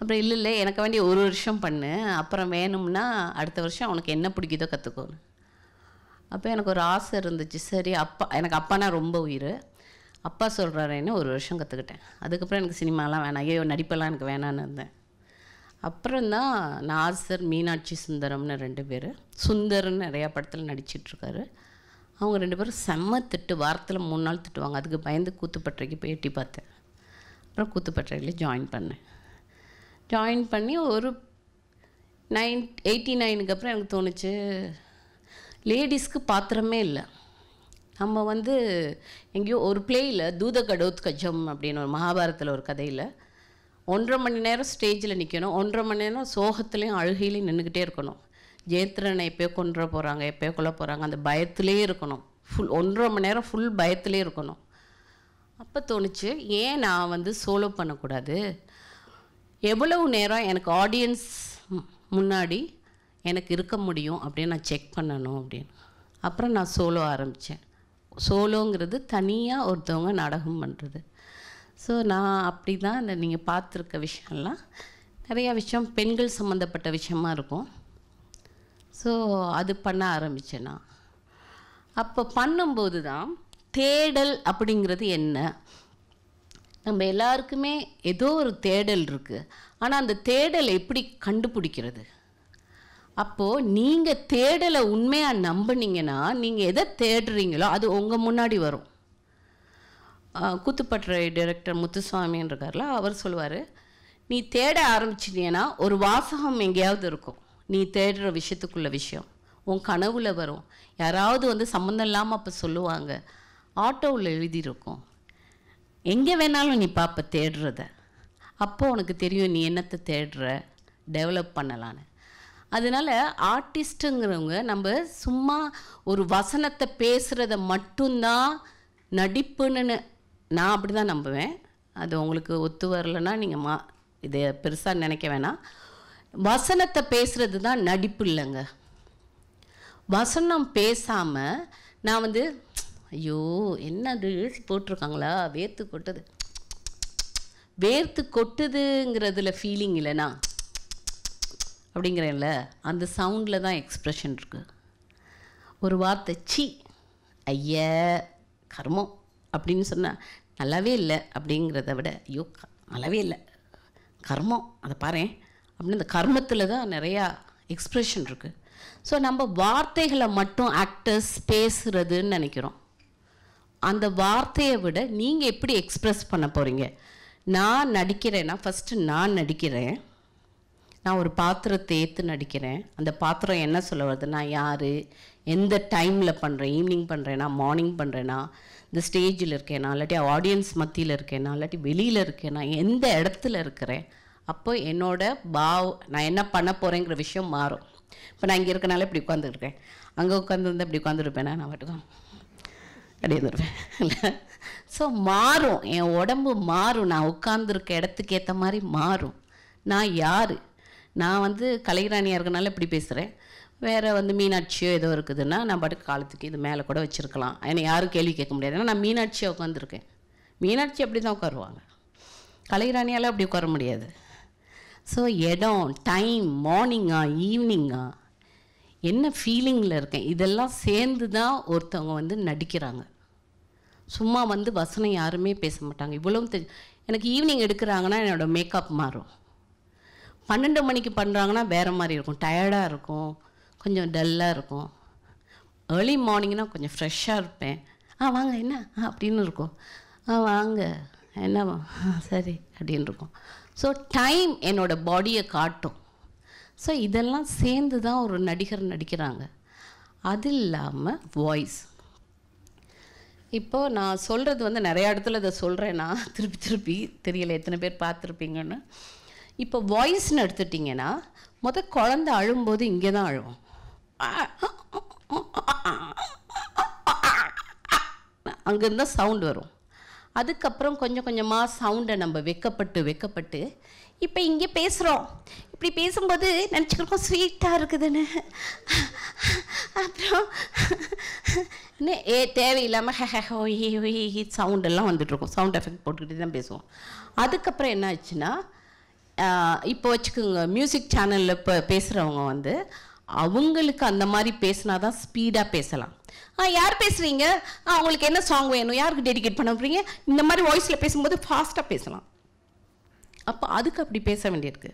அப்புறம் இல்லை இல்லை எனக்கு வேண்டிய ஒரு வருஷம் பண்ணு அப்புறம் வேணும்னா அடுத்த வருஷம் அவனுக்கு என்ன பிடிக்குதோ கற்றுக்கோனு அப்போ எனக்கு ஒரு ஆசை இருந்துச்சு சரி அப்பா எனக்கு அப்பானா ரொம்ப உயிர் அப்பா சொல்கிறாருன்னு ஒரு வருஷம் கற்றுக்கிட்டேன் அதுக்கப்புறம் எனக்கு சினிமாலாம் வேணாம் ஐயோ நடிப்பெல்லாம் எனக்கு வேணான்னு இருந்தேன் அப்புறந்தான் நாசர் மீனாட்சி சுந்தரம்னு ரெண்டு பேர் சுந்தர்னு நிறையா படத்தில் நடிச்சிட்ருக்காரு அவங்க ரெண்டு பேரும் செம்ம திட்டு வாரத்தில் மூணு நாள் திட்டுவாங்க அதுக்கு பயந்து கூத்துப்பட்டறைக்கு போய் எட்டி பார்த்தேன் அப்புறம் கூத்துப்பட்டறையில் ஜாயின் பண்ணேன் ஜாயின் பண்ணி ஒரு நைன் எயிட்டி நைனுக்கு அப்புறம் எனக்கு தோணுச்சு லேடிஸ்க்கு பாத்திரமே இல்லை நம்ம வந்து எங்கேயோ ஒரு பிளேயில் தூத கடோத் கஜம் அப்படின்னு ஒரு மகாபாரத்தில் ஒரு கதையில் ஒன்றரை மணி நேரம் ஸ்டேஜில் நிற்கணும் ஒன்றரை மணி நேரம் சோகத்துலேயும் அழுகையிலையும் நின்றுக்கிட்டே இருக்கணும் ஜெயத்ரனை எப்போயோ கொன்ற போகிறாங்க எப்போயோ கொல்ல போகிறாங்க அந்த பயத்துலேயே இருக்கணும் ஃபுல் ஒன்றரை மணி நேரம் ஃபுல் பயத்துலேயே இருக்கணும் அப்போ தோணுச்சு ஏன் நான் வந்து சோலோ பண்ணக்கூடாது எவ்வளவு நேரம் எனக்கு ஆடியன்ஸ் முன்னாடி எனக்கு இருக்க முடியும் அப்படின்னு நான் செக் பண்ணணும் அப்படின்னு அப்புறம் நான் சோலோ ஆரம்பித்தேன் சோலோங்கிறது தனியாக ஒருத்தவங்க நாடகம் பண்ணுறது ஸோ நான் அப்படி தான் இந்த நீங்கள் பார்த்துருக்க விஷயம்லாம் நிறையா விஷயம் பெண்கள் சம்மந்தப்பட்ட விஷயமா இருக்கும் ஸோ அது பண்ண ஆரம்பித்தேன் நான் அப்போ பண்ணும்போது தான் தேடல் அப்படிங்கிறது என்ன நம்ம எல்லாருக்குமே ஏதோ ஒரு தேடல் இருக்குது ஆனால் அந்த தேடலை எப்படி கண்டுபிடிக்கிறது அப்போது நீங்கள் தேடலை உண்மையாக நம்பினீங்கன்னா நீங்கள் எதை தேடுறீங்களோ அது உங்கள் முன்னாடி வரும் கூத்துப்பற்றை டைரக்டர் முத்துசுவாமின்னு இருக்கார்ல அவர் சொல்லுவார் நீ தேட ஆரம்பிச்சிட்டீங்கன்னா ஒரு வாசகம் எங்கேயாவது இருக்கும் நீ தேடுற விஷயத்துக்குள்ள விஷயம் உன் கனவுல வரும் யாராவது வந்து சம்மந்தம் இல்லாமல் அப்போ சொல்லுவாங்க ஆட்டோவில் எழுதியிருக்கும் எங்கே வேணாலும் நீ பார்ப்ப தேடுறத அப்போ உனக்கு தெரியும் நீ என்னத்தை தேடுற டெவலப் பண்ணலான்னு அதனால் ஆர்டிஸ்ட்டுங்கிறவங்க நம்ம சும்மா ஒரு வசனத்தை பேசுகிறத மட்டும்தான் நடிப்புன்னு நான் அப்படி தான் நம்புவேன் அது உங்களுக்கு ஒத்து வரலன்னா நீங்கள் மா இதை பெருசாக நினைக்க வேணாம் வசனத்தை பேசுகிறது தான் நடிப்பு இல்லைங்க வசனம் பேசாமல் நான் வந்து ஐயோ என்ன அது போட்டிருக்காங்களா வேர்த்து கொட்டுது வேர்த்து கொட்டுதுங்கிறதுல ஃபீலிங் இல்லைனா அப்படிங்கிறேன்ல அந்த சவுண்டில் தான் எக்ஸ்ப்ரெஷன் இருக்குது ஒரு வார்த்தை சி ஐய கர்மம் அப்படின்னு சொன்னால் நல்லாவே இல்லை அப்படிங்கிறத விட ஐயோ நல்லாவே இல்லை கர்மம் அதை பாரு அப்படின்னு இந்த கர்மத்தில் தான் நிறையா எக்ஸ்ப்ரெஷன் இருக்குது ஸோ நம்ம வார்த்தைகளை மட்டும் ஆக்டர்ஸ் பேசுகிறதுன்னு நினைக்கிறோம் அந்த வார்த்தையை விட நீங்கள் எப்படி எக்ஸ்ப்ரெஸ் பண்ண போகிறீங்க நான் நடிக்கிறேன்னா ஃபஸ்ட்டு நான் நடிக்கிறேன் நான் ஒரு பாத்திரத்தை ஏற்று நடிக்கிறேன் அந்த பாத்திரம் என்ன சொல்ல வருது நான் யார் எந்த டைமில் பண்ணுறேன் ஈவினிங் பண்ணுறேன்னா மார்னிங் பண்ணுறேன்னா இந்த ஸ்டேஜில் இருக்கேனா இல்லாட்டி ஆடியன்ஸ் மத்தியில் இருக்கேனா இல்லாட்டி வெளியில் இருக்கேனா எந்த இடத்துல இருக்கிறேன் அப்போ என்னோட பாவ் நான் என்ன பண்ண போகிறேங்கிற விஷயம் மாறும் இப்போ நான் இங்கே இருக்கனால இப்படி உட்காந்துருக்கேன் அங்கே உட்காந்துருந்தா இப்படி உட்காந்துருப்பேனா நான் மட்டும்தான் அப்படி தருவேன் ஸோ மாறும் என் உடம்பு மாறும் நான் உட்காந்துருக்க இடத்துக்கு ஏற்ற மாதிரி மாறும் நான் யார் நான் வந்து கலைராணியாக இருக்கனால இப்படி பேசுகிறேன் வேறு வந்து மீனாட்சியோ ஏதோ இருக்குதுன்னா நான் பாட்டுக்கு காலத்துக்கு இது மேலே கூட வச்சுருக்கலாம் என்னை யாரும் கேள்வி கேட்க முடியாது ஏன்னா நான் மீனாட்சியாக உட்காந்துருக்கேன் மீனாட்சி அப்படி தான் உட்காருவாங்க கலைராணியால் அப்படி உட்கார முடியாது ஸோ இடம் டைம் மார்னிங்கா ஈவினிங்கா என்ன ஃபீலிங்கில் இருக்கேன் இதெல்லாம் சேர்ந்து தான் ஒருத்தவங்க வந்து நடிக்கிறாங்க சும்மா வந்து வசனம் யாருமே பேச மாட்டாங்க இவ்வளவும் தெ எனக்கு ஈவினிங் எடுக்கிறாங்கன்னா என்னோடய மேக்கப் மாறும் பன்னெண்டு மணிக்கு பண்ணுறாங்கன்னா வேறு மாதிரி இருக்கும் டயர்டாக இருக்கும் கொஞ்சம் டல்லாக இருக்கும் ஏர்லி மார்னிங்னா கொஞ்சம் ஃப்ரெஷ்ஷாக இருப்பேன் ஆ வாங்க என்ன அப்படின்னு இருக்கும் ஆ வாங்க என்னவா சரி அப்படின்னு இருக்கும் ஸோ டைம் என்னோடய பாடியை காட்டும் ஸோ இதெல்லாம் சேர்ந்து தான் ஒரு நடிகர் நடிக்கிறாங்க அது இல்லாமல் வாய்ஸ் இப்போது நான் சொல்கிறது வந்து நிறையா இடத்துல இதை சொல்கிறேன்னா திருப்பி திருப்பி தெரியல எத்தனை பேர் பார்த்துருப்பீங்கன்னு இப்போ வாய்ஸ்ன்னு எடுத்துட்டிங்கன்னா மொதல் குழந்த அழும்போது இங்கே தான் அழுவோம் அங்கேருந்து தான் சவுண்ட் வரும் அதுக்கப்புறம் கொஞ்சம் கொஞ்சமாக சவுண்டை நம்ம வெக்கப்பட்டு வெக்கப்பட்டு இப்போ இங்கே பேசுகிறோம் இப்படி பேசும்போது நினச்சிக்கிறோம் ஸ்வீட்டாக இருக்குதுன்னு அப்புறம் என்ன ஏ தேவையில்லாமல் ஹெஹ ஒய் ஹி சவுண்டெல்லாம் வந்துட்டுருக்கும் சவுண்ட் எஃபெக்ட் போட்டுக்கிட்டு தான் பேசுவோம் அதுக்கப்புறம் என்ன ஆச்சுன்னா இப்போ வச்சுக்கோங்க மியூசிக் சேனலில் இப்போ பேசுகிறவங்க வந்து அவங்களுக்கு அந்த மாதிரி பேசினா தான் ஸ்பீடாக பேசலாம் ஆ யார் பேசுகிறீங்க அவங்களுக்கு என்ன சாங் வேணும் யாருக்கு டெடிகேட் பண்ண போகிறீங்க இந்த மாதிரி வாய்ஸில் பேசும்போது ஃபாஸ்ட்டாக பேசலாம் அப்போ அதுக்கு அப்படி பேச வேண்டியிருக்கு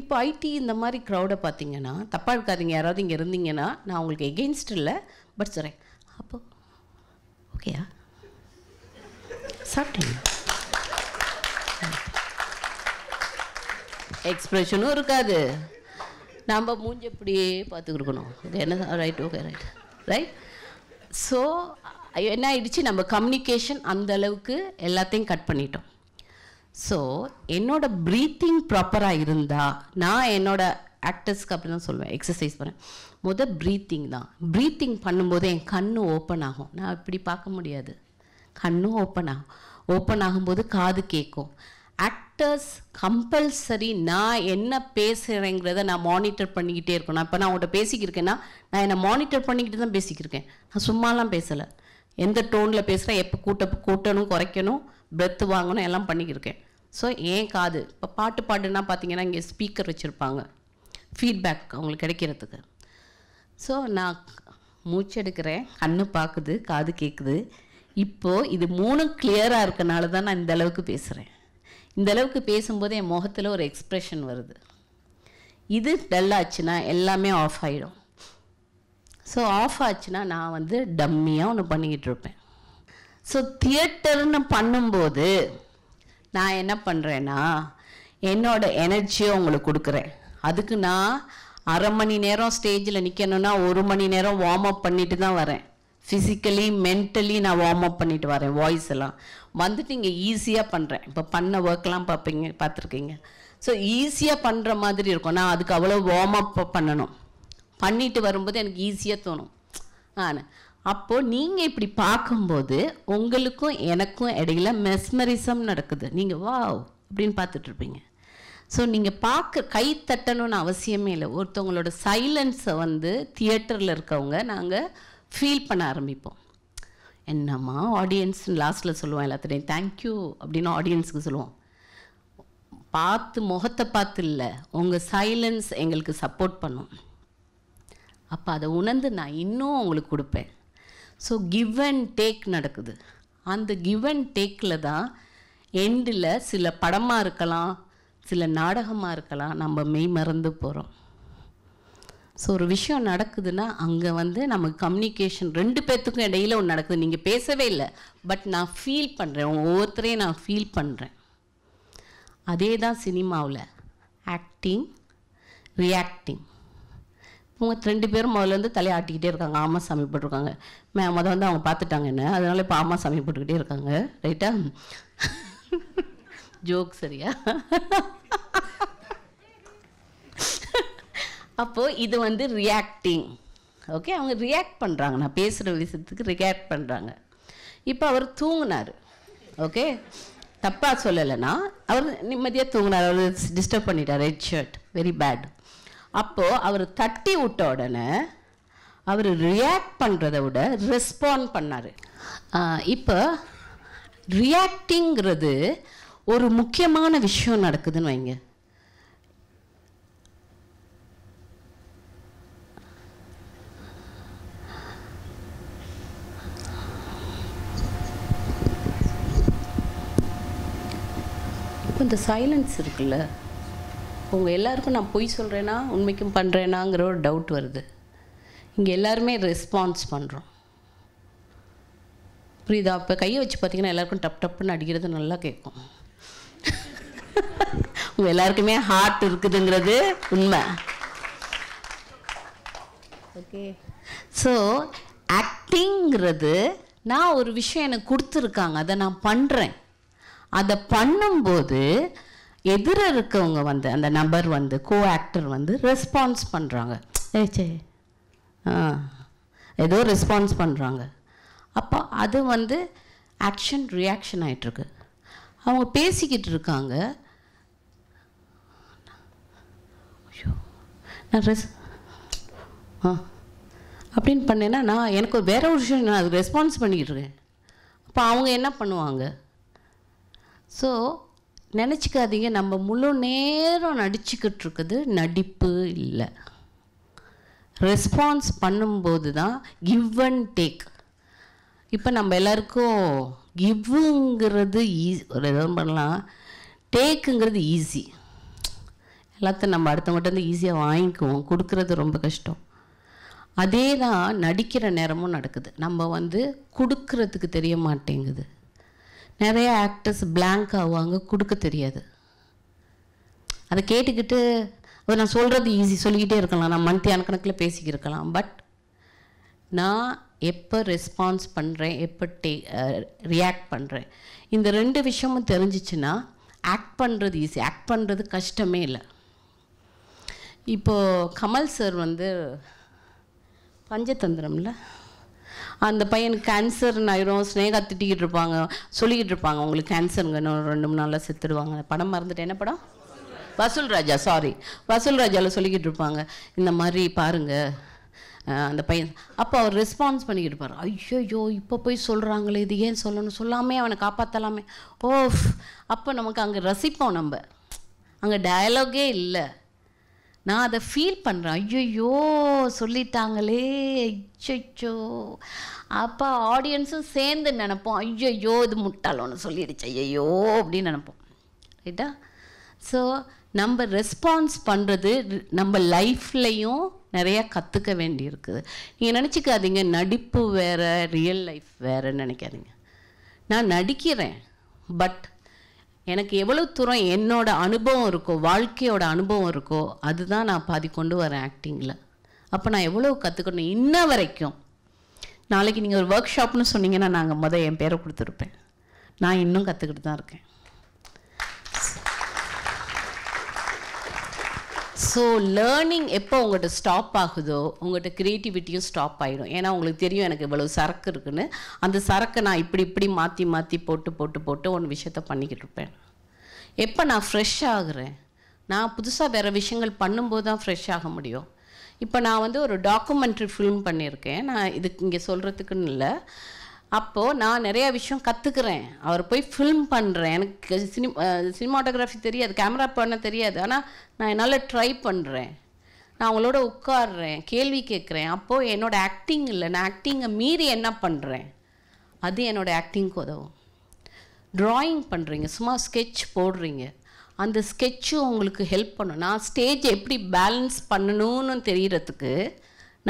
இப்போ ஐடி இந்த மாதிரி க்ரௌடை பார்த்தீங்கன்னா தப்பாக இருக்காதிங்க யாராவது இங்கே இருந்தீங்கன்னா நான் உங்களுக்கு எகெயின்ஸ்ட் இல்லை பட் சரி அப்போ ஓகேயா சாப்பிட்டீங்க எக்ஸ்ப்ரெஷனும் இருக்காது நம்ம மூஞ்சி இப்படியே கொடுக்கணும் ஓகே என்ன right okay right right so என்ன ஆயிடுச்சு நம்ம கம்யூனிகேஷன் அந்த அளவுக்கு எல்லாத்தையும் கட் பண்ணிட்டோம் ஸோ என்னோட ப்ரீத்திங் ப்ராப்பராக இருந்தால் நான் என்னோட ஆக்டர்ஸ்க்கு அப்படி தான் சொல்லுவேன் எக்ஸசைஸ் பண்ணேன் முதல் ப்ரீத்திங் தான் ப்ரீத்திங் பண்ணும்போது என் கண் ஓப்பன் ஆகும் நான் இப்படி பார்க்க முடியாது கண்ணும் ஓப்பன் ஆகும் ஓப்பன் ஆகும்போது காது கேட்கும் ஆக்டர்ஸ் கம்பல்சரி நான் என்ன பேசுகிறேங்கிறத நான் மானிட்டர் பண்ணிக்கிட்டே இருக்கணும் இப்போ நான் உங்கள்கிட்ட பேசிக்கிருக்கேன்னா நான் என்னை மானிட்டர் பண்ணிக்கிட்டு தான் பேசிக்கிருக்கேன் நான் சும்மாலாம் பேசலை எந்த டோனில் பேசுகிறேன் எப்போ கூட்ட கூட்டணும் குறைக்கணும் பிரெத்து வாங்கணும் எல்லாம் பண்ணிக்கிருக்கேன் ஸோ ஏன் காது இப்போ பாட்டு பாடுனா பார்த்தீங்கன்னா இங்கே ஸ்பீக்கர் வச்சுருப்பாங்க ஃபீட்பேக் அவங்களுக்கு கிடைக்கிறதுக்கு ஸோ நான் மூச்செடுக்கிறேன் கண்ணு பார்க்குது காது கேட்குது இப்போது இது மூணும் கிளியராக இருக்கனால தான் நான் இந்தளவுக்கு பேசுகிறேன் இந்த அளவுக்கு பேசும்போது என் முகத்தில் ஒரு எக்ஸ்ப்ரெஷன் வருது இது டல் ஆச்சுன்னா எல்லாமே ஆஃப் ஆகிடும் ஸோ ஆஃப் ஆச்சுன்னா நான் வந்து டம்மியாக ஒன்று பண்ணிக்கிட்டு இருப்பேன் ஸோ தியேட்டர்னு பண்ணும்போது நான் என்ன பண்ணுறேன்னா என்னோட எனர்ஜியை உங்களுக்கு கொடுக்குறேன் அதுக்கு நான் அரை மணி நேரம் ஸ்டேஜில் நிற்கணும்னா ஒரு மணி நேரம் வார்ம் அப் பண்ணிட்டு தான் வரேன் ஃபிசிக்கலி மென்டலி நான் வார்ம் அப் பண்ணிட்டு வரேன் வாய்ஸ் எல்லாம் வந்துட்டு இங்கே ஈஸியாக பண்ணுறேன் இப்போ பண்ண ஒர்க்லாம் பார்ப்பீங்க பார்த்துருக்கீங்க ஸோ ஈஸியாக பண்ணுற மாதிரி இருக்கும் நான் அதுக்கு அவ்வளோ வார்ம் அப் பண்ணணும் பண்ணிட்டு வரும்போது எனக்கு ஈஸியாக தோணும் ஆனால் அப்போது நீங்கள் இப்படி பார்க்கும்போது உங்களுக்கும் எனக்கும் இடையில மெஸ்மரிசம் நடக்குது நீங்கள் வாவ் அப்படின்னு பார்த்துட்ருப்பீங்க ஸோ நீங்கள் பார்க்க கை தட்டணும்னு அவசியமே இல்லை ஒருத்தவங்களோட சைலன்ஸை வந்து தியேட்டரில் இருக்கவங்க நாங்கள் ஃபீல் பண்ண ஆரம்பிப்போம் என்னம்மா ஆடியன்ஸ்னு லாஸ்ட்டில் சொல்லுவான் எல்லாத்துலேயும் தேங்க்யூ அப்படின்னு ஆடியன்ஸுக்கு சொல்லுவோம் பார்த்து முகத்தை பார்த்து இல்லை உங்கள் சைலன்ஸ் எங்களுக்கு சப்போர்ட் பண்ணும் அப்போ அதை உணர்ந்து நான் இன்னும் உங்களுக்கு கொடுப்பேன் ஸோ கிவ் அண்ட் டேக் நடக்குது அந்த கிவ் அண்ட் டேக்கில் தான் எண்டில் சில படமாக இருக்கலாம் சில நாடகமாக இருக்கலாம் நம்ம மெய் மறந்து போகிறோம் ஸோ ஒரு விஷயம் நடக்குதுன்னா அங்கே வந்து நமக்கு கம்யூனிகேஷன் ரெண்டு பேர்த்துக்கும் இடையில் ஒன்று நடக்குது நீங்கள் பேசவே இல்லை பட் நான் ஃபீல் பண்ணுறேன் ஒவ்வொருத்தரையும் நான் ஃபீல் பண்ணுறேன் அதே தான் சினிமாவில் ஆக்டிங் ரியாக்டிங் இவங்க ரெண்டு பேரும் முதல்ல வந்து தலையாட்டிக்கிட்டே இருக்காங்க ஆமா சாமி போட்டிருக்காங்க மே முத வந்து அவங்க பார்த்துட்டாங்க என்ன அதனால இப்போ ஆமா சாமி போட்டுக்கிட்டே இருக்காங்க ரைட்டா ஜோக் சரியா அப்போது இது வந்து ரியாக்டிங் ஓகே அவங்க ரியாக்ட் பண்ணுறாங்க நான் பேசுகிற விஷயத்துக்கு ரியாக்ட் பண்ணுறாங்க இப்போ அவர் தூங்கினார் ஓகே தப்பாக சொல்லலைன்னா அவர் நிம்மதியாக தூங்கினார் அவர் டிஸ்டர்ப் பண்ணிட்டார் ரெட் ஷர்ட் வெரி பேட் அப்போது அவர் தட்டி விட்ட உடனே அவர் ரியாக்ட் பண்ணுறத விட ரெஸ்பாண்ட் பண்ணார் இப்போ ரியாக்டிங்கிறது ஒரு முக்கியமான விஷயம் நடக்குதுன்னு வைங்க இந்த சைலன்ஸ் இருக்குல்ல உங்கள் எல்லாருக்கும் நான் பொய் சொல்கிறேன்னா உண்மைக்கும் பண்ணுறேனாங்கிற ஒரு டவுட் வருது இங்கே எல்லாருமே ரெஸ்பான்ஸ் பண்ணுறோம் புரியுதா அப்போ கையை வச்சு பார்த்தீங்கன்னா எல்லாருக்கும் டப் டப்புன்னு அடிக்கிறது நல்லா கேட்கும் உங்கள் எல்லாருக்குமே ஹார்ட் இருக்குதுங்கிறது உண்மை ஓகே ஸோ ஆக்டிங்கிறது நான் ஒரு விஷயம் எனக்கு கொடுத்துருக்காங்க அதை நான் பண்ணுறேன் அதை பண்ணும்போது எதிர இருக்கவங்க வந்து அந்த நபர் வந்து கோ ஆக்டர் வந்து ரெஸ்பான்ஸ் பண்ணுறாங்க ஏதோ ரெஸ்பான்ஸ் பண்ணுறாங்க அப்போ அது வந்து ஆக்ஷன் ரியாக்ஷன் ஆகிட்டுருக்கு அவங்க பேசிக்கிட்டு இருக்காங்க ஐயோ ரெஸ் ஆ அப்படின்னு பண்ணேன்னா நான் எனக்கு வேற ஒரு விஷயம் நான் ரெஸ்பான்ஸ் பண்ணிக்கிட்டு இருக்கேன் அப்போ அவங்க என்ன பண்ணுவாங்க ஸோ நினச்சிக்காதீங்க நம்ம முழு நேரம் நடிச்சுக்கிட்டு இருக்குது நடிப்பு இல்லை ரெஸ்பான்ஸ் பண்ணும்போது தான் கிவ் அண்ட் டேக் இப்போ நம்ம எல்லாருக்கும் கிவ்வுங்கிறது ஈஸி ஒரு பண்ணலாம் டேக்குங்கிறது ஈஸி எல்லாத்தையும் நம்ம அடுத்தவங்கள்ட்ட வந்து ஈஸியாக வாங்கிக்குவோம் கொடுக்கறது ரொம்ப கஷ்டம் அதே தான் நடிக்கிற நேரமும் நடக்குது நம்ம வந்து கொடுக்கறதுக்கு தெரிய மாட்டேங்குது நிறைய ஆக்டர்ஸ் பிளாங்க் ஆவாங்க கொடுக்க தெரியாது அதை கேட்டுக்கிட்டு அதை நான் சொல்கிறது ஈஸி சொல்லிக்கிட்டே இருக்கலாம் நான் மந்த் அணக்கணக்கில் பேசிக்கிருக்கலாம் பட் நான் எப்போ ரெஸ்பான்ஸ் பண்ணுறேன் எப்போ டே ரியாக்ட் பண்ணுறேன் இந்த ரெண்டு விஷயமும் தெரிஞ்சிச்சுன்னா ஆக்ட் பண்ணுறது ஈஸி ஆக்ட் பண்ணுறது கஷ்டமே இல்லை இப்போது கமல் சார் வந்து பஞ்சதந்திரம்ல அந்த பையனுக்கு கேன்சர் ஆயிரும் ஸ்னேகா திட்டிக்கிட்டு இருப்பாங்க சொல்லிக்கிட்டு இருப்பாங்க உங்களுக்கு கேன்சருங்க இன்னும் ரெண்டு மூணு நாளில் செத்துடுவாங்க படம் மறந்துட்டு என்ன படம் வசூல் ராஜா சாரி வசூல் ராஜாவில் சொல்லிக்கிட்டு இருப்பாங்க இந்த மாதிரி பாருங்கள் அந்த பையன் அப்போ அவர் ரெஸ்பான்ஸ் பண்ணிக்கிட்டு இருப்பார் ஐயோ இப்போ போய் சொல்கிறாங்களே இது ஏன் சொல்லணும் சொல்லாமே அவனை காப்பாற்றலாமே ஓ அப்போ நமக்கு அங்கே ரசிப்போம் நம்ம அங்கே டயலாகே இல்லை நான் அதை ஃபீல் பண்ணுறேன் ஐயோ சொல்லிட்டாங்களே ஐயோ அப்போ ஆடியன்ஸும் சேர்ந்து நினப்போம் ஐயோ இது முட்டாளோன்னு சொல்லிடுச்சு ஐயோ அப்படின்னு நினப்போம் ரைட்டா ஸோ நம்ம ரெஸ்பான்ஸ் பண்ணுறது நம்ம லைஃப்லேயும் நிறையா கற்றுக்க வேண்டியிருக்குது நீங்கள் நினச்சிக்காதீங்க நடிப்பு வேறு ரியல் லைஃப் வேறுன்னு நினைக்காதீங்க நான் நடிக்கிறேன் பட் எனக்கு எவ்வளோ தூரம் என்னோட அனுபவம் இருக்கோ வாழ்க்கையோட அனுபவம் இருக்கோ அதுதான் நான் பாதி கொண்டு வரேன் ஆக்டிங்கில் அப்போ நான் எவ்வளோ கற்றுக்கணும் இன்ன வரைக்கும் நாளைக்கு நீங்கள் ஒரு ஒர்க் ஷாப்னு சொன்னீங்கன்னா நாங்கள் மொதல் என் பேரை கொடுத்துருப்பேன் நான் இன்னும் கற்றுக்கிட்டு தான் இருக்கேன் ஸோ லேர்னிங் எப்போ உங்கள்கிட்ட ஸ்டாப் ஆகுதோ உங்கள்கிட்ட க்ரியேட்டிவிட்டியும் ஸ்டாப் ஆகிடும் ஏன்னா உங்களுக்கு தெரியும் எனக்கு இவ்வளோ சரக்கு இருக்குன்னு அந்த சரக்கை நான் இப்படி இப்படி மாற்றி மாற்றி போட்டு போட்டு போட்டு ஒன்று விஷயத்த பண்ணிக்கிட்டு இருப்பேன் எப்போ நான் ஃப்ரெஷ் ஆகுறேன் நான் புதுசாக வேறு விஷயங்கள் பண்ணும்போது தான் ஃப்ரெஷ் ஆக முடியும் இப்போ நான் வந்து ஒரு டாக்குமெண்ட்ரி ஃபிலிம் பண்ணியிருக்கேன் நான் இதுக்கு இங்கே சொல்கிறதுக்குன்னு இல்லை அப்போது நான் நிறையா விஷயம் கற்றுக்குறேன் அவர் போய் ஃபில்ம் பண்ணுறேன் எனக்கு சினி சினிமாட்டோகிராஃபி தெரியாது கேமரா பண்ண தெரியாது ஆனால் நான் என்னால் ட்ரை பண்ணுறேன் நான் அவங்களோட உட்காடுறேன் கேள்வி கேட்குறேன் அப்போது என்னோடய ஆக்டிங் இல்லை நான் ஆக்டிங்கை மீறி என்ன பண்ணுறேன் அது என்னோடய ஆக்டிங்க்கு உதவும் ட்ராயிங் பண்ணுறீங்க சும்மா ஸ்கெட்ச் போடுறீங்க அந்த ஸ்கெட்சு உங்களுக்கு ஹெல்ப் பண்ணும் நான் ஸ்டேஜ் எப்படி பேலன்ஸ் பண்ணணும்னு தெரிகிறதுக்கு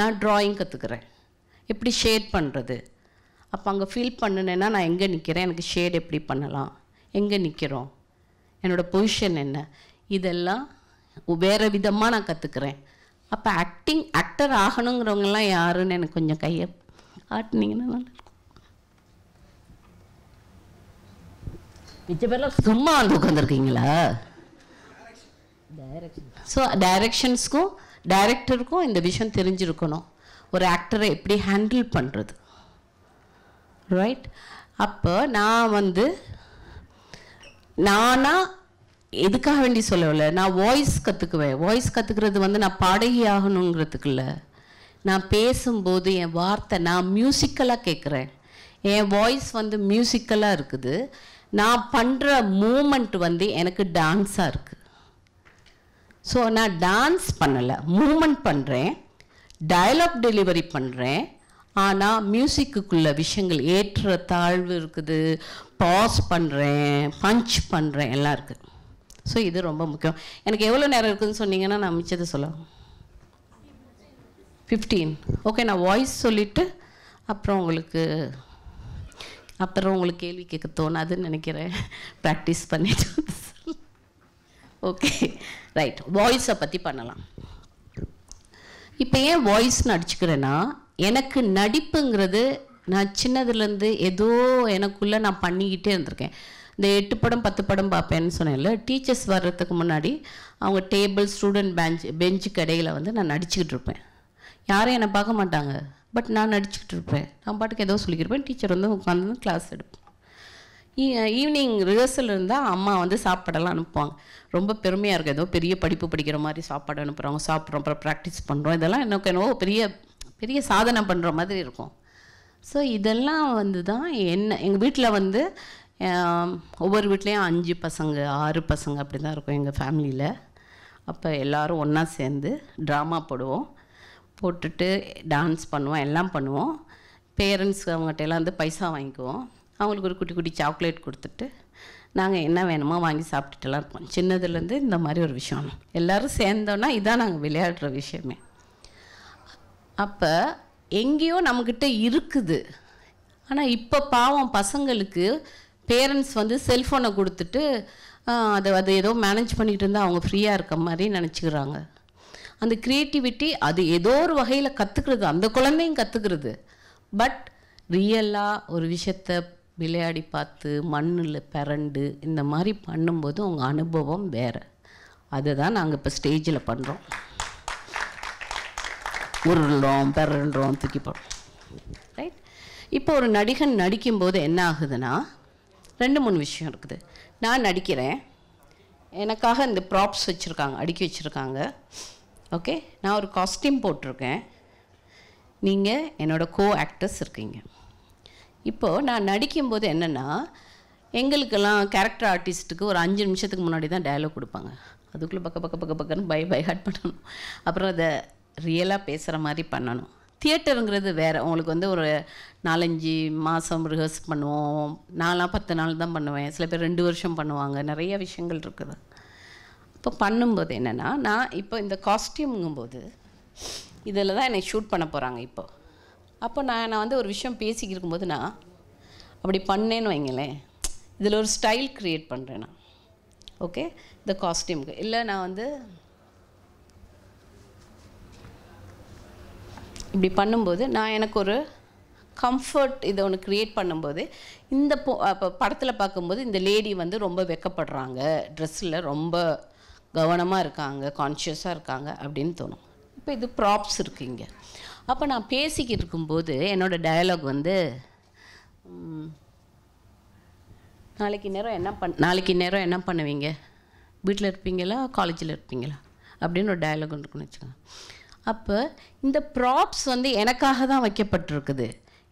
நான் ட்ராயிங் கற்றுக்குறேன் எப்படி ஷேட் பண்ணுறது அப்போ அங்கே ஃபீல் பண்ணினேன்னா நான் எங்கே நிற்கிறேன் எனக்கு ஷேட் எப்படி பண்ணலாம் எங்கே நிற்கிறோம் என்னோடய பொசிஷன் என்ன இதெல்லாம் வேறு விதமாக நான் கற்றுக்குறேன் அப்போ ஆக்டிங் ஆக்டர் ஆகணுங்கிறவங்கெல்லாம் யாருன்னு எனக்கு கொஞ்சம் கையை ஆட்டினீங்கன்னா நல்லா மிச்ச சும்மா வந்து உட்காந்துருக்கீங்களா ஸோ டைரக்ஷன்ஸ்க்கும் டைரக்டருக்கும் இந்த விஷயம் தெரிஞ்சிருக்கணும் ஒரு ஆக்டரை எப்படி ஹேண்டில் பண்ணுறது ரைட் அப்போ நான் வந்து நானாக எதுக்காக வேண்டி சொல்லவில்லை நான் வாய்ஸ் கற்றுக்குவேன் வாய்ஸ் கற்றுக்கிறது வந்து நான் பாடகி ஆகணுங்கிறதுக்கு இல்லை நான் பேசும்போது என் வார்த்தை நான் மியூசிக்கலாக கேட்குறேன் என் வாய்ஸ் வந்து மியூசிக்கலாக இருக்குது நான் பண்ணுற மூமெண்ட் வந்து எனக்கு டான்ஸாக இருக்குது ஸோ நான் டான்ஸ் பண்ணலை மூமெண்ட் பண்ணுறேன் டயலாக் டெலிவரி பண்ணுறேன் ஆனால் மியூசிக்குள்ள விஷயங்கள் ஏற்ற தாழ்வு இருக்குது பாஸ் பண்ணுறேன் பஞ்ச் பண்ணுறேன் எல்லாம் இருக்குது ஸோ இது ரொம்ப முக்கியம் எனக்கு எவ்வளோ நேரம் இருக்குதுன்னு சொன்னீங்கன்னா நான் மிச்சத்தை சொல்லலாம் ஃபிஃப்டீன் ஓகே நான் வாய்ஸ் சொல்லிவிட்டு அப்புறம் உங்களுக்கு அப்புறம் உங்களுக்கு கேள்வி கேட்க தோணாதுன்னு நினைக்கிறேன் ப்ராக்டிஸ் பண்ணிட்டு ஓகே ரைட் வாய்ஸை பற்றி பண்ணலாம் இப்போ ஏன் வாய்ஸ்னு அடிச்சுக்கிறேன்னா எனக்கு நடிப்புங்கிறது நான் சின்னதுலேருந்து ஏதோ எனக்குள்ளே நான் பண்ணிக்கிட்டே இருந்திருக்கேன் இந்த எட்டு படம் பத்து படம் பார்ப்பேன்னு சொன்னேன்ல டீச்சர்ஸ் வர்றதுக்கு முன்னாடி அவங்க டேபிள் ஸ்டூடெண்ட் பெஞ்ச் பெஞ்சுக்கு இடையில் வந்து நான் நடிச்சுக்கிட்டு இருப்பேன் யாரும் என்னை பார்க்க மாட்டாங்க பட் நான் நடிச்சுக்கிட்டு இருப்பேன் நான் பாட்டுக்கு ஏதோ சொல்லிக்கிருப்பேன் டீச்சர் வந்து உட்காந்து கிளாஸ் எடுப்பேன் ஈவினிங் ரிஹர்சல் இருந்தால் அம்மா வந்து சாப்பாடெல்லாம் அனுப்புவாங்க ரொம்ப பெருமையாக இருக்குது ஏதோ பெரிய படிப்பு படிக்கிற மாதிரி சாப்பாடு அனுப்புகிறாங்க சாப்பிட்றோம் அப்புறம் ப்ராக்டிஸ் பண்ணுறோம் இதெல்லாம் எனக்கு என்னவோ பெரிய பெரிய சாதனை பண்ணுற மாதிரி இருக்கும் ஸோ இதெல்லாம் வந்து தான் என்ன எங்கள் வீட்டில் வந்து ஒவ்வொரு வீட்லேயும் அஞ்சு பசங்க ஆறு பசங்க அப்படி தான் இருக்கும் எங்கள் ஃபேமிலியில் அப்போ எல்லோரும் ஒன்றா சேர்ந்து ட்ராமா போடுவோம் போட்டுட்டு டான்ஸ் பண்ணுவோம் எல்லாம் பண்ணுவோம் பேரண்ட்ஸ் அவங்ககிட்ட எல்லாம் வந்து பைசா வாங்கிக்குவோம் அவங்களுக்கு ஒரு குட்டி குட்டி சாக்லேட் கொடுத்துட்டு நாங்கள் என்ன வேணுமோ வாங்கி சாப்பிட்டுட்டுலாம் இருப்போம் சின்னதுலேருந்து இந்த மாதிரி ஒரு விஷயம் எல்லோரும் சேர்ந்தோன்னா இதான் நாங்கள் விளையாடுற விஷயமே அப்போ எங்கேயோ நம்மக்கிட்ட இருக்குது ஆனால் இப்போ பாவம் பசங்களுக்கு பேரண்ட்ஸ் வந்து செல்ஃபோனை கொடுத்துட்டு அதை அதை ஏதோ மேனேஜ் பண்ணிகிட்டு இருந்தால் அவங்க ஃப்ரீயாக இருக்க மாதிரி நினச்சிக்கிறாங்க அந்த க்ரியேட்டிவிட்டி அது ஏதோ ஒரு வகையில் கற்றுக்கிறது அந்த குழந்தையும் கற்றுக்கிறது பட் ரியலாக ஒரு விஷயத்த விளையாடி பார்த்து மண்ணில் பிறண்டு இந்த மாதிரி பண்ணும்போது அவங்க அனுபவம் வேறு அதை தான் நாங்கள் இப்போ ஸ்டேஜில் பண்ணுறோம் உருளுறோம் பெருள்றோம் தூக்கி போடுறோம் ரைட் இப்போ ஒரு நடிகன் நடிக்கும்போது என்ன ஆகுதுன்னா ரெண்டு மூணு விஷயம் இருக்குது நான் நடிக்கிறேன் எனக்காக இந்த ப்ராப்ஸ் வச்சுருக்காங்க அடுக்கி வச்சுருக்காங்க ஓகே நான் ஒரு காஸ்டியூம் போட்டிருக்கேன் நீங்கள் என்னோடய கோ ஆக்டர்ஸ் இருக்கீங்க இப்போது நான் நடிக்கும்போது என்னென்னா எங்களுக்கெல்லாம் கேரக்டர் ஆர்டிஸ்ட்டுக்கு ஒரு அஞ்சு நிமிஷத்துக்கு முன்னாடி தான் டயலாக் கொடுப்பாங்க அதுக்குள்ளே பக்க பக்க பக்க பக்கன்னு பை பை ஹாட் பண்ணணும் அப்புறம் அதை ரியலாக பேசுகிற மாதிரி பண்ணணும் தியேட்டருங்கிறது வேறு உங்களுக்கு வந்து ஒரு நாலஞ்சு மாதம் ரிஹர்ஸ் பண்ணுவோம் நாலாம் பத்து நாள் தான் பண்ணுவேன் சில பேர் ரெண்டு வருஷம் பண்ணுவாங்க நிறைய விஷயங்கள் இருக்குது இப்போ பண்ணும்போது என்னென்னா நான் இப்போ இந்த காஸ்டியூம்ங்கும்போது இதில் தான் என்னை ஷூட் பண்ண போகிறாங்க இப்போ அப்போ நான் நான் வந்து ஒரு விஷயம் பேசிக்கிட்டு இருக்கும்போது நான் அப்படி பண்ணேன்னு வைங்களேன் இதில் ஒரு ஸ்டைல் க்ரியேட் பண்ணுறேன் நான் ஓகே இந்த காஸ்டியூமுக்கு இல்லை நான் வந்து இப்படி பண்ணும்போது நான் எனக்கு ஒரு கம்ஃபர்ட் இதை ஒன்று க்ரியேட் பண்ணும்போது இந்த இப்போ படத்தில் பார்க்கும்போது இந்த லேடி வந்து ரொம்ப வெக்கப்படுறாங்க ட்ரெஸ்ஸில் ரொம்ப கவனமாக இருக்காங்க கான்ஷியஸாக இருக்காங்க அப்படின்னு தோணும் இப்போ இது ப்ராப்ஸ் இருக்கு இங்கே அப்போ நான் பேசிக்கிட்டு இருக்கும்போது என்னோடய டயலாக் வந்து நாளைக்கு நேரம் என்ன பண் நாளைக்கு நேரம் என்ன பண்ணுவீங்க வீட்டில் இருப்பீங்களா காலேஜில் இருப்பீங்களா அப்படின்னு ஒரு டயலாக் ஒன்று இருக்குன்னு வச்சுக்கோங்க அப்போ இந்த ப்ராப்ஸ் வந்து எனக்காக தான் வைக்கப்பட்டிருக்குது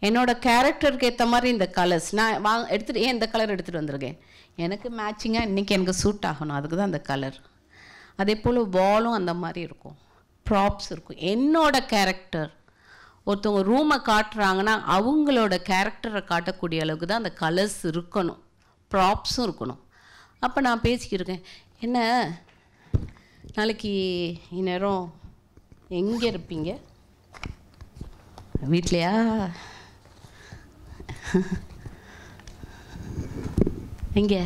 என்னோட கேரக்டருக்கு ஏற்ற மாதிரி இந்த கலர்ஸ் நான் வா எடுத்துகிட்டு ஏன் இந்த கலர் எடுத்துகிட்டு வந்திருக்கேன் எனக்கு மேட்சிங்காக இன்றைக்கி எனக்கு சூட் ஆகணும் அதுக்கு தான் அந்த கலர் அதே போல் வாலும் அந்த மாதிரி இருக்கும் ப்ராப்ஸ் இருக்கும் என்னோட கேரக்டர் ஒருத்தவங்க ரூமை காட்டுறாங்கன்னா அவங்களோட கேரக்டரை காட்டக்கூடிய அளவுக்கு தான் அந்த கலர்ஸ் இருக்கணும் ப்ராப்ஸும் இருக்கணும் அப்போ நான் பேசிக்கிருக்கேன் என்ன நாளைக்கு இந்நேரம் எங்கே இருப்பீங்க வீட்லையா எங்கே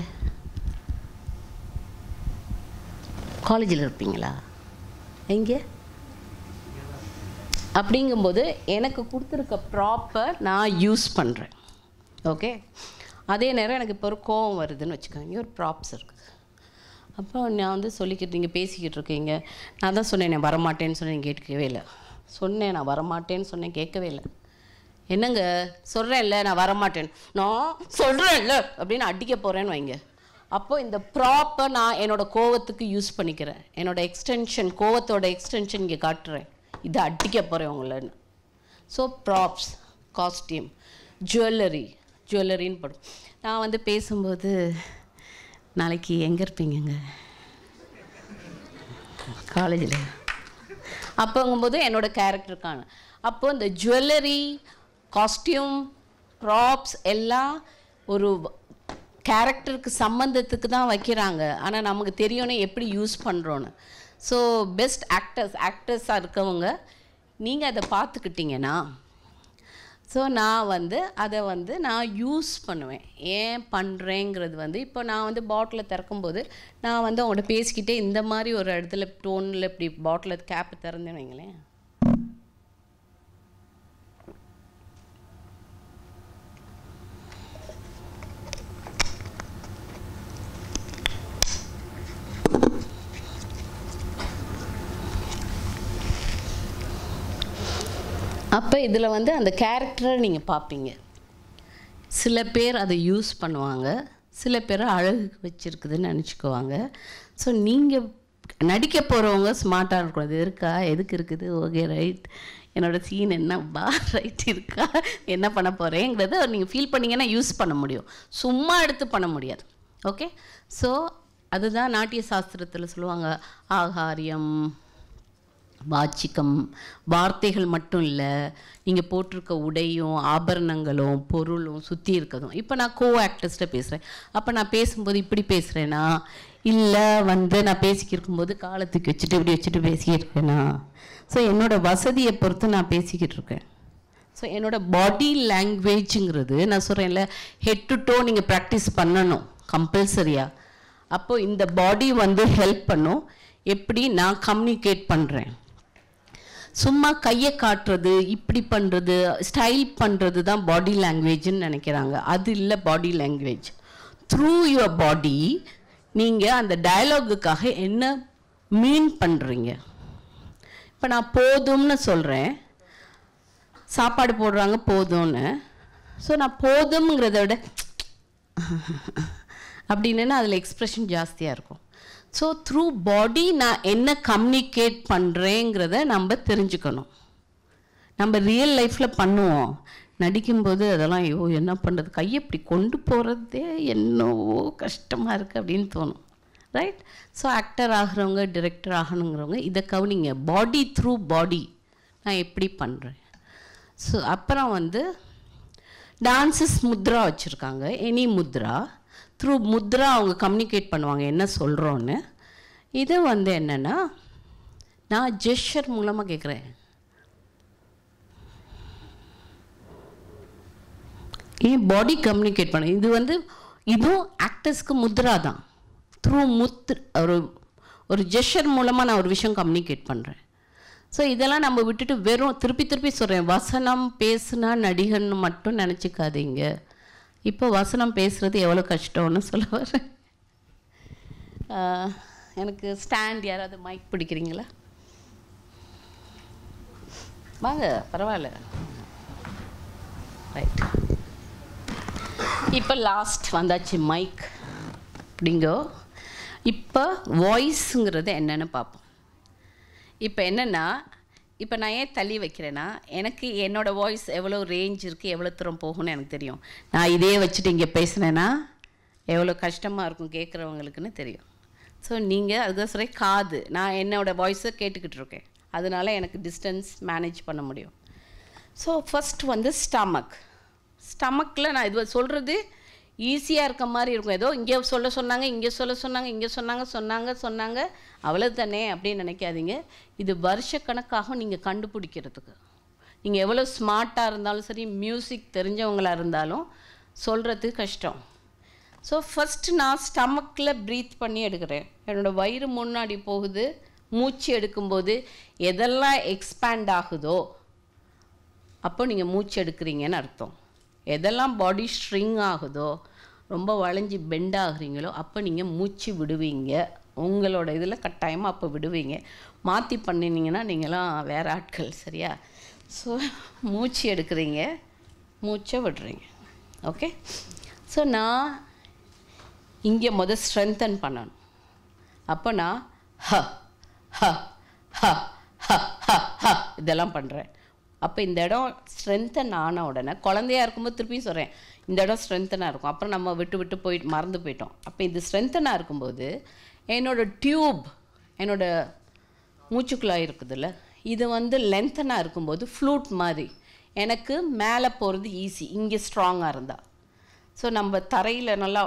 காலேஜில் இருப்பீங்களா எங்கே அப்படிங்கும்போது எனக்கு கொடுத்துருக்க ப்ராப்பர் நான் யூஸ் பண்ணுறேன் ஓகே அதே நேரம் எனக்கு இப்போ ஒரு கோவம் வருதுன்னு வச்சுக்கோங்க ஒரு ப்ராப்ஸ் இருக்குது அப்போ நான் வந்து சொல்லிக்கிட்டு நீங்கள் பேசிக்கிட்டு இருக்கீங்க நான் தான் சொன்னேன் நான் வரமாட்டேன்னு சொன்னேன் கேட்கவே இல்லை சொன்னேன் நான் வரமாட்டேன்னு சொன்னேன் கேட்கவே இல்லை என்னங்க சொல்கிறேன்ல நான் வரமாட்டேன் நான் சொல்கிறேன்ல அப்படின்னு அடிக்க போகிறேன்னு வைங்க அப்போது இந்த ப்ராப்பை நான் என்னோடய கோவத்துக்கு யூஸ் பண்ணிக்கிறேன் என்னோடய எக்ஸ்டென்ஷன் கோவத்தோட எக்ஸ்டென்ஷன் இங்கே காட்டுறேன் இதை அடிக்க போகிறேன் உங்களைன்னு ஸோ ப்ராப்ஸ் காஸ்டியூம் ஜுவல்லரி ஜுவல்லரின்னு படும் நான் வந்து பேசும்போது நாளைக்கு எங்கே இருப்பீங்கங்க காலேஜில் அப்போங்கும்போது என்னோடய கேரக்டருக்கான அப்போ இந்த ஜுவல்லரி காஸ்டியூம் ப்ராப்ஸ் எல்லாம் ஒரு கேரக்டருக்கு சம்மந்தத்துக்கு தான் வைக்கிறாங்க ஆனால் நமக்கு தெரியணும் எப்படி யூஸ் பண்ணுறோன்னு ஸோ பெஸ்ட் ஆக்டர்ஸ் ஆக்டர்ஸாக இருக்கவங்க நீங்கள் அதை பார்த்துக்கிட்டிங்கன்னா ஸோ நான் வந்து அதை வந்து நான் யூஸ் பண்ணுவேன் ஏன் பண்ணுறேங்கிறது வந்து இப்போ நான் வந்து பாட்டிலை திறக்கும்போது நான் வந்து அவங்கள்ட்ட பேசிக்கிட்டே இந்த மாதிரி ஒரு இடத்துல டோனில் இப்படி பாட்டிலை கேப்பை திறந்தேன்னு வைங்களேன் அப்போ இதில் வந்து அந்த கேரக்டரை நீங்கள் பார்ப்பீங்க சில பேர் அதை யூஸ் பண்ணுவாங்க சில பேர் அழகு வச்சுருக்குதுன்னு நினச்சிக்குவாங்க ஸோ நீங்கள் நடிக்க போகிறவங்க ஸ்மார்ட்டாக இருக்கணும் அது இருக்கா எதுக்கு இருக்குது ஓகே ரைட் என்னோடய சீன் என்ன பா ரைட் இருக்கா என்ன பண்ண போகிறேங்கிறத நீங்கள் ஃபீல் பண்ணிங்கன்னா யூஸ் பண்ண முடியும் சும்மா எடுத்து பண்ண முடியாது ஓகே ஸோ அதுதான் நாட்டிய சாஸ்திரத்தில் சொல்லுவாங்க ஆகாரியம் வாச்சிக்கம் வார்த்தைகள் மட்டும் இல்லை நீங்கள் போட்டிருக்க உடையும் ஆபரணங்களும் பொருளும் சுற்றி இருக்கதும் இப்போ நான் கோ ஆக்டர்ஸ்ட்டை பேசுகிறேன் அப்போ நான் பேசும்போது இப்படி பேசுகிறேன்னா இல்லை வந்து நான் பேசிக்கிருக்கும் போது காலத்துக்கு வச்சுட்டு இப்படி வச்சுட்டு பேசிக்கிட்டு இருக்கேனா ஸோ என்னோடய வசதியை பொறுத்து நான் பேசிக்கிட்டு இருக்கேன் ஸோ என்னோடய பாடி லாங்குவேஜுங்கிறது நான் சொல்கிறேன் இல்லை ஹெட் டு டோ நீங்கள் ப்ராக்டிஸ் பண்ணணும் கம்பல்சரியாக அப்போது இந்த பாடி வந்து ஹெல்ப் பண்ணும் எப்படி நான் கம்யூனிகேட் பண்ணுறேன் சும்மா கையை காட்டுறது இப்படி பண்ணுறது ஸ்டைல் பண்ணுறது தான் பாடி லாங்குவேஜ்னு நினைக்கிறாங்க அது இல்லை body language through your body நீங்கள் அந்த டயலாகுக்காக என்ன மீன் பண்ணுறீங்க இப்போ நான் போதும்னு சொல்கிறேன் சாப்பாடு போடுறாங்க போதும்னு ஸோ நான் போதும்ங்கிறத விட அப்படின்னா அதில் எக்ஸ்ப்ரெஷன் ஜாஸ்தியாக இருக்கும் ஸோ த்ரூ பாடி நான் என்ன கம்யூனிகேட் பண்ணுறேங்கிறத நம்ம தெரிஞ்சுக்கணும் நம்ம ரியல் லைஃப்பில் பண்ணுவோம் நடிக்கும்போது அதெல்லாம் ஐயோ என்ன பண்ணுறது கையை இப்படி கொண்டு போகிறதே என்னவோ கஷ்டமாக இருக்குது அப்படின்னு தோணும் ரைட் ஸோ ஆக்டர் ஆகிறவங்க டிரெக்டர் ஆகணுங்கிறவங்க இதை கவனிங்க பாடி த்ரூ பாடி நான் எப்படி பண்ணுறேன் ஸோ அப்புறம் வந்து டான்ஸஸ் முத்ரா வச்சுருக்காங்க எனி முத்ரா த்ரூ முத்ரா அவங்க கம்யூனிகேட் பண்ணுவாங்க என்ன சொல்கிறோன்னு இது வந்து என்னென்னா நான் ஜெஷர் மூலமாக கேட்குறேன் ஏன் பாடி கம்யூனிகேட் பண்ண இது வந்து இதுவும் ஆக்டர்ஸ்க்கு முத்ரா தான் த்ரூ முத் ஒரு ஒரு ஜெஷர் மூலமாக நான் ஒரு விஷயம் கம்யூனிகேட் பண்ணுறேன் ஸோ இதெல்லாம் நம்ம விட்டுட்டு வெறும் திருப்பி திருப்பி சொல்கிறேன் வசனம் பேசுனா நடிகன் மட்டும் நினச்சிக்காதீங்க இப்போ வசனம் பேசுகிறது எவ்வளோ கஷ்டம்னு சொல்லுவார் எனக்கு ஸ்டாண்ட் யாராவது மைக் பிடிக்கிறீங்களா வாங்க பரவாயில்ல ரைட் இப்போ லாஸ்ட் வந்தாச்சு மைக் அப்படிங்கோ இப்போ வாய்ஸுங்கிறது என்னென்னு பார்ப்போம் இப்போ என்னென்னா இப்போ நான் ஏன் தள்ளி வைக்கிறேன்னா எனக்கு என்னோடய வாய்ஸ் எவ்வளோ ரேஞ்ச் இருக்குது எவ்வளோ தூரம் போகும்னு எனக்கு தெரியும் நான் இதே வச்சுட்டு இங்கே பேசுனேன்னா எவ்வளோ கஷ்டமாக இருக்கும் கேட்குறவங்களுக்குன்னு தெரியும் ஸோ நீங்கள் அதுதான் சொல்ல காது நான் என்னோடய வாய்ஸை கேட்டுக்கிட்டு இருக்கேன் அதனால் எனக்கு டிஸ்டன்ஸ் மேனேஜ் பண்ண முடியும் ஸோ ஃபஸ்ட் வந்து ஸ்டமக் ஸ்டமக்கில் நான் இது சொல்கிறது ஈஸியாக இருக்க மாதிரி இருக்கும் ஏதோ இங்கே சொல்ல சொன்னாங்க இங்கே சொல்ல சொன்னாங்க இங்கே சொன்னாங்க சொன்னாங்க சொன்னாங்க தானே அப்படின்னு நினைக்காதீங்க இது வருஷக்கணக்காக நீங்கள் கண்டுபிடிக்கிறதுக்கு நீங்கள் எவ்வளோ ஸ்மார்ட்டாக இருந்தாலும் சரி மியூசிக் தெரிஞ்சவங்களாக இருந்தாலும் சொல்கிறது கஷ்டம் ஸோ ஃபஸ்ட்டு நான் ஸ்டமக்கில் ப்ரீத் பண்ணி எடுக்கிறேன் என்னோடய வயிறு முன்னாடி போகுது மூச்சு எடுக்கும்போது எதெல்லாம் எக்ஸ்பேண்ட் ஆகுதோ அப்போ நீங்கள் மூச்சு எடுக்கிறீங்கன்னு அர்த்தம் எதெல்லாம் பாடி ஸ்ட்ரிங் ஆகுதோ ரொம்ப வளைஞ்சி பெண்ட் ஆகுறீங்களோ அப்போ நீங்கள் மூச்சு விடுவீங்க உங்களோட இதில் கட்டாயமாக அப்போ விடுவீங்க மாற்றி பண்ணினீங்கன்னா நீங்களாம் வேறு ஆட்கள் சரியா ஸோ மூச்சு எடுக்கிறீங்க மூச்சை விடுறீங்க ஓகே ஸோ நான் இங்கே மொதல் ஸ்ட்ரென்தன் பண்ணணும் அப்போ நான் ஹ ஹ ஹ ஹ ஹ ஹ இதெல்லாம் பண்ணுறேன் அப்போ இந்த இடம் ஸ்ட்ரென்த்தன் ஆன உடனே குழந்தையாக இருக்கும்போது திருப்பியும் சொல்கிறேன் இந்த இடம் ஸ்ட்ரென்த்தனாக இருக்கும் அப்புறம் நம்ம விட்டு விட்டு போய் மறந்து போயிட்டோம் அப்போ இது ஸ்ட்ரென்த்தனாக இருக்கும்போது என்னோடய டியூப் என்னோட மூச்சுக்குழாய் இருக்குதுல்ல இது வந்து லென்த்தனாக இருக்கும்போது ஃப்ளூட் மாதிரி எனக்கு மேலே போகிறது ஈஸி இங்கே ஸ்ட்ராங்காக இருந்தால் ஸோ நம்ம தரையில் நல்லா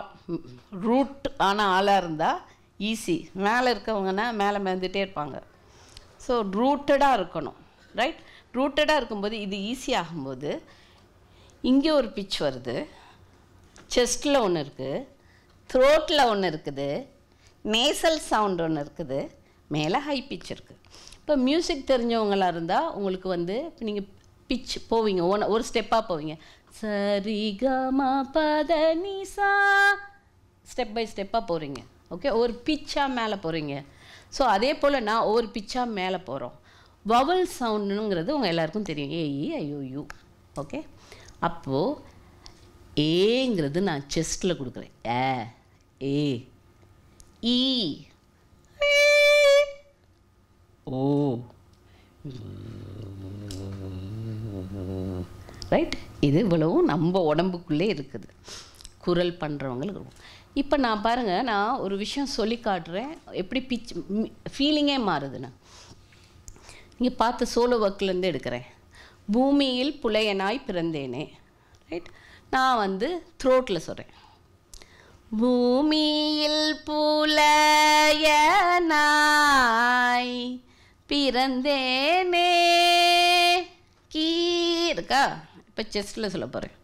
ரூட் ஆன ஆளாக இருந்தால் ஈஸி மேலே இருக்கவங்கன்னா மேலே மேந்துகிட்டே இருப்பாங்க ஸோ ரூட்டடாக இருக்கணும் ரைட் ரூட்டடாக இருக்கும்போது இது ஈஸி ஆகும்போது இங்கே ஒரு பிச் வருது செஸ்ட்டில் ஒன்று இருக்குது த்ரோட்டில் ஒன்று இருக்குது நேசல் சவுண்ட் ஒன்று இருக்குது மேலே ஹை பிச் இருக்குது இப்போ மியூசிக் தெரிஞ்சவங்களாக இருந்தால் உங்களுக்கு வந்து இப்போ நீங்கள் பிச் போவீங்க ஒன் ஒரு ஸ்டெப்பாக போவீங்க சரிகமா பதனிசா ஸ்டெப் பை ஸ்டெப்பாக போகிறீங்க ஓகே ஒரு பிச்சாக மேலே போகிறீங்க ஸோ அதே போல் நான் ஒவ்வொரு பிச்சாக மேலே போகிறோம் வவல் சவுண்டுங்கிறது உங்கள் எல்லாருக்கும் தெரியும் ஏஇ யூ ஓகே அப்போது ஏங்கிறது நான் செஸ்ட்டில் கொடுக்குறேன் ஏ ஏ ஈ e. ஓ ரைட் இது இவ்வளவும் நம்ம உடம்புக்குள்ளே இருக்குது குரல் பண்ணுறவங்களுக்கு இப்போ நான் பாருங்கள் நான் ஒரு விஷயம் சொல்லி காட்டுறேன் எப்படி பிச் ஃபீலிங்கே மாறுதுன்னு நீங்கள் பார்த்து சோலோ ஒர்க்லேருந்து எடுக்கிறேன் பூமியில் புலையனாய் பிறந்தேனே ரைட் நான் வந்து த்ரோட்டில் சொல்கிறேன் பூமியில் புலையனாய் பிறந்தேனே கீர்க்கா இருக்கா இப்போ செஸ்டில் சொல்ல போகிறேன்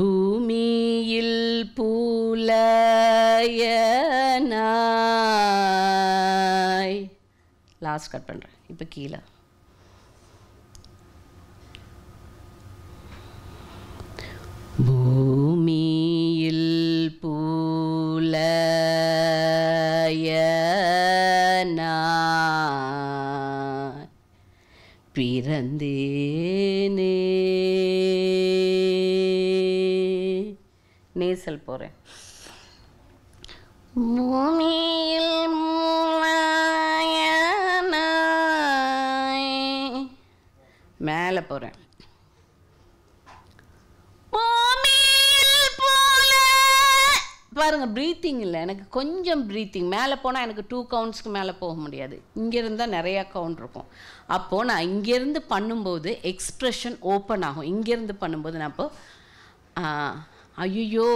பூமியில் பூலையனாய் லாஸ்ட் கட் பண்ணுறேன் இப்போ கீழே பூமியில் பூலயனாய் பிறந்தேனே நேசல் போகிறேன் பூமியில் மேலே போகிறேன் பாருங்கள் ப்ரீத்திங் இல்லை எனக்கு கொஞ்சம் ப்ரீத்திங் மேலே போனால் எனக்கு டூ கவுண்ட்ஸ்க்கு மேலே போக முடியாது இங்கேருந்தால் நிறையா கவுண்ட் இருக்கும் அப்போது நான் இங்கேருந்து பண்ணும்போது எக்ஸ்ப்ரெஷன் ஓப்பன் ஆகும் இங்கேருந்து பண்ணும்போது நான் இப்போது ஐயோ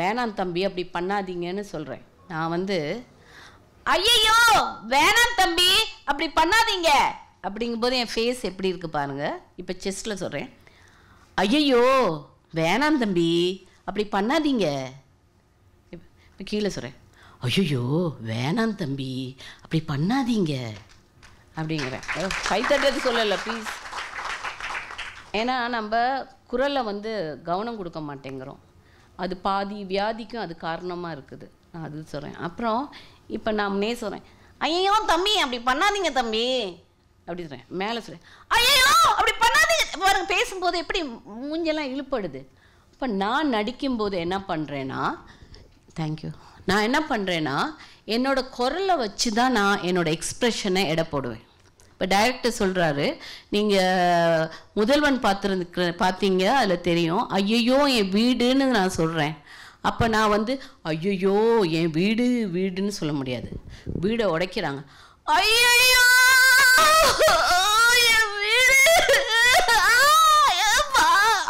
வேணாம் தம்பி அப்படி பண்ணாதீங்கன்னு சொல்கிறேன் நான் வந்து ஐயோ வேணாம் தம்பி அப்படி பண்ணாதீங்க அப்படிங்கும்போது என் ஃபேஸ் எப்படி இருக்குது பாருங்கள் இப்போ செஸ்ட்டில் சொல்கிறேன் ஐயோ வேணாம் தம்பி அப்படி பண்ணாதீங்க கீழே சொல்கிறேன் ஐயோ வேணாம் தம்பி அப்படி பண்ணாதீங்க அப்படிங்கிறேன் கை தட்டுறது சொல்லலை ப்ளீஸ் ஏன்னா நம்ம குரலை வந்து கவனம் கொடுக்க மாட்டேங்கிறோம் அது பாதி வியாதிக்கும் அது காரணமாக இருக்குது நான் அது சொல்கிறேன் அப்புறம் இப்போ நாமனே சொல்கிறேன் ஐயோ தம்பி அப்படி பண்ணாதீங்க தம்பி அப்படி சொல்கிறேன் மேலே சொல்கிறேன் ஐயோ அப்படி பண்ணாதீங்க பேசும்போது எப்படி மூஞ்செல்லாம் இழுப்படுது இப்போ நான் நடிக்கும்போது என்ன பண்ணுறேன்னா தேங்க்யூ நான் என்ன பண்ணுறேன்னா என்னோட குரலை வச்சு தான் நான் என்னோடய எக்ஸ்ப்ரெஷனை எடை போடுவேன் இப்போ டைரக்டர் சொல்கிறாரு நீங்கள் முதல்வன் பார்த்துருந்துக்கிற பார்த்தீங்க அதில் தெரியும் ஐயையோ என் வீடுன்னு நான் சொல்கிறேன் அப்போ நான் வந்து ஐயையோ என் வீடு வீடுன்னு சொல்ல முடியாது வீடை உடைக்கிறாங்க ஐயையோ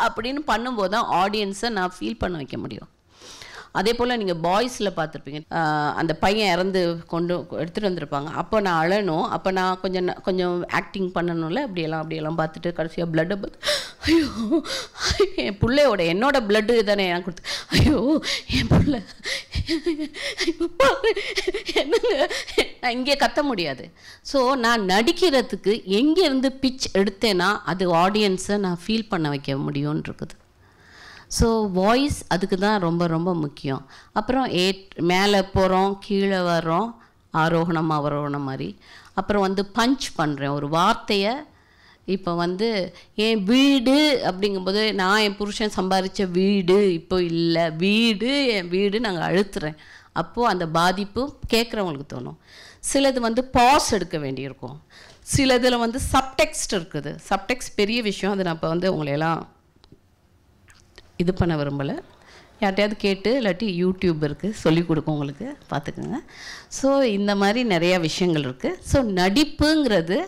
அப்படின்னு பண்ணும்போது தான் ஆடியன்ஸை நான் ஃபீல் பண்ண வைக்க முடியும் அதே போல் நீங்கள் பாய்ஸில் பார்த்துருப்பீங்க அந்த பையன் இறந்து கொண்டு எடுத்துகிட்டு வந்திருப்பாங்க அப்போ நான் அழணும் அப்போ நான் கொஞ்சம் கொஞ்சம் ஆக்டிங் பண்ணணும்ல அப்படியெல்லாம் அப்படியெல்லாம் பார்த்துட்டு கடைசியாக பிளட்டை பார்த்து ஐயோ என் பிள்ளையோட என்னோட பிளட்டு தானே எனக்கு கொடுத்து ஐயோ என் பிள்ளை என்னங்க நான் இங்கே கத்த முடியாது ஸோ நான் நடிக்கிறதுக்கு எங்கேருந்து பிச் எடுத்தேன்னா அது ஆடியன்ஸை நான் ஃபீல் பண்ண வைக்க முடியும்னு இருக்குது ஸோ வாய்ஸ் அதுக்கு தான் ரொம்ப ரொம்ப முக்கியம் அப்புறம் ஏ மேலே போகிறோம் கீழே வர்றோம் ஆரோகணம் அவரோகணம் மாதிரி அப்புறம் வந்து பஞ்ச் பண்ணுறேன் ஒரு வார்த்தையை இப்போ வந்து என் வீடு அப்படிங்கும்போது நான் என் புருஷன் சம்பாதிச்ச வீடு இப்போ இல்லை வீடு என் வீடு நாங்கள் அழுத்துறேன் அப்போது அந்த பாதிப்பு கேட்குறவங்களுக்கு தோணும் சிலது வந்து பாஸ் எடுக்க வேண்டியிருக்கும் சிலதில் வந்து சப்டெக்ஸ்ட் இருக்குது சப்டெக்ஸ்ட் பெரிய விஷயம் அது நான் இப்போ வந்து உங்களையெல்லாம் இது பண்ண விரும்பலை யார்ட்டையாவது கேட்டு இல்லாட்டி யூடியூப் இருக்குது சொல்லிக் கொடுக்கும் உங்களுக்கு பார்த்துக்குங்க ஸோ இந்த மாதிரி நிறையா விஷயங்கள் இருக்குது ஸோ நடிப்புங்கிறது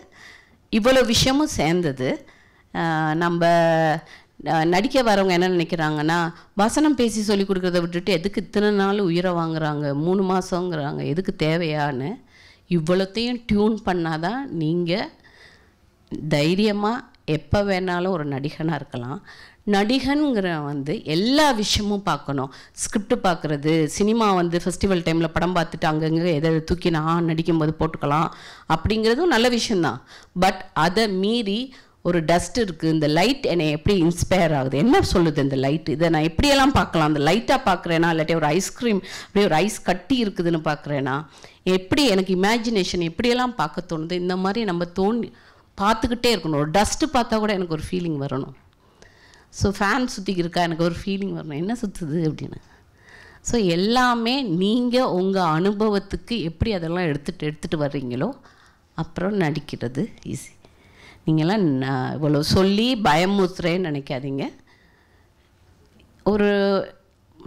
இவ்வளோ விஷயமும் சேர்ந்தது நம்ம நடிக்க வரவங்க என்ன நினைக்கிறாங்கன்னா வசனம் பேசி சொல்லி கொடுக்குறத விட்டுட்டு எதுக்கு இத்தனை நாள் உயிரை வாங்குறாங்க மூணு மாதங்கிறாங்க எதுக்கு தேவையான்னு இவ்வளோத்தையும் டியூன் பண்ணால் தான் நீங்கள் தைரியமாக எப்போ வேணாலும் ஒரு நடிகனாக இருக்கலாம் நடிகனுங்கிற வந்து எல்லா விஷயமும் பார்க்கணும் ஸ்கிரிப்ட் பார்க்குறது சினிமா வந்து ஃபெஸ்டிவல் டைமில் படம் பார்த்துட்டு அங்கங்கே எதை தூக்கி நான் நடிக்கும்போது போட்டுக்கலாம் அப்படிங்கிறதும் நல்ல விஷயந்தான் பட் அதை மீறி ஒரு டஸ்ட் இருக்குது இந்த லைட் என்னை எப்படி இன்ஸ்பயர் ஆகுது என்ன சொல்லுது இந்த லைட் இதை நான் எப்படியெல்லாம் பார்க்கலாம் அந்த லைட்டாக பார்க்குறேன்னா இல்லாட்டி ஒரு ஐஸ்கிரீம் அப்படியே ஒரு ஐஸ் கட்டி இருக்குதுன்னு பார்க்குறேன்னா எப்படி எனக்கு இமேஜினேஷன் எப்படியெல்லாம் பார்க்க தோணுது இந்த மாதிரி நம்ம தோணி பார்த்துக்கிட்டே இருக்கணும் ஒரு டஸ்ட்டு பார்த்தா கூட எனக்கு ஒரு ஃபீலிங் வரணும் ஸோ ஃபேன் சுற்றிக்கிருக்கா எனக்கு ஒரு ஃபீலிங் வரணும் என்ன சுற்றுது அப்படின்னு ஸோ எல்லாமே நீங்கள் உங்கள் அனுபவத்துக்கு எப்படி அதெல்லாம் எடுத்துகிட்டு எடுத்துகிட்டு வர்றீங்களோ அப்புறம் நடிக்கிறது ஈஸி நீங்கள்லாம் இவ்வளோ சொல்லி பயமுத்துறேன்னு நினைக்காதீங்க ஒரு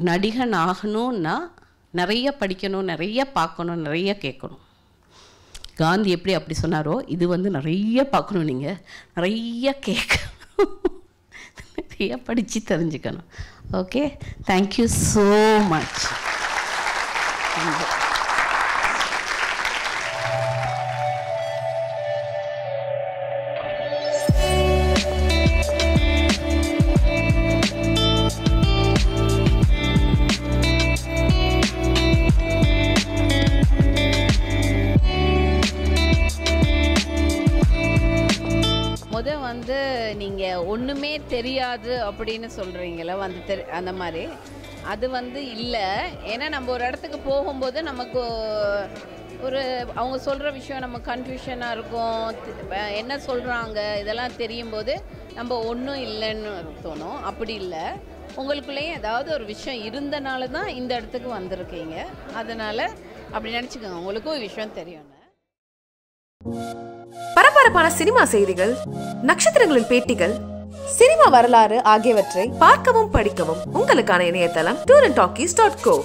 நடிகன் ஆகணும்னா நிறைய படிக்கணும் நிறைய பார்க்கணும் நிறைய கேட்கணும் காந்தி எப்படி அப்படி சொன்னாரோ இது வந்து நிறைய பார்க்கணும் நீங்கள் நிறைய கேட்கணும் நிறைய படித்து தெரிஞ்சுக்கணும் ஓகே தேங்க்யூ ஸோ மச் முடியாது அப்படின்னு சொல்கிறீங்கள வந்து தெரி அந்த மாதிரி அது வந்து இல்லை ஏன்னா நம்ம ஒரு இடத்துக்கு போகும்போது நமக்கு ஒரு அவங்க சொல்கிற விஷயம் நம்ம கன்ஃபியூஷனாக இருக்கும் என்ன சொல்கிறாங்க இதெல்லாம் தெரியும் போது நம்ம ஒன்றும் இல்லைன்னு தோணும் அப்படி இல்லை உங்களுக்குள்ளேயே ஏதாவது ஒரு விஷயம் இருந்தனால தான் இந்த இடத்துக்கு வந்திருக்கீங்க அதனால் அப்படி நினச்சிக்கோங்க உங்களுக்கும் விஷயம் தெரியும் பரபரப்பான சினிமா செய்திகள் நட்சத்திரங்களின் பேட்டிகள் சினிமா வரலாறு ஆகியவற்றை பார்க்கவும் படிக்கவும் உங்களுக்கான இணையதளம் tour and talkies dot go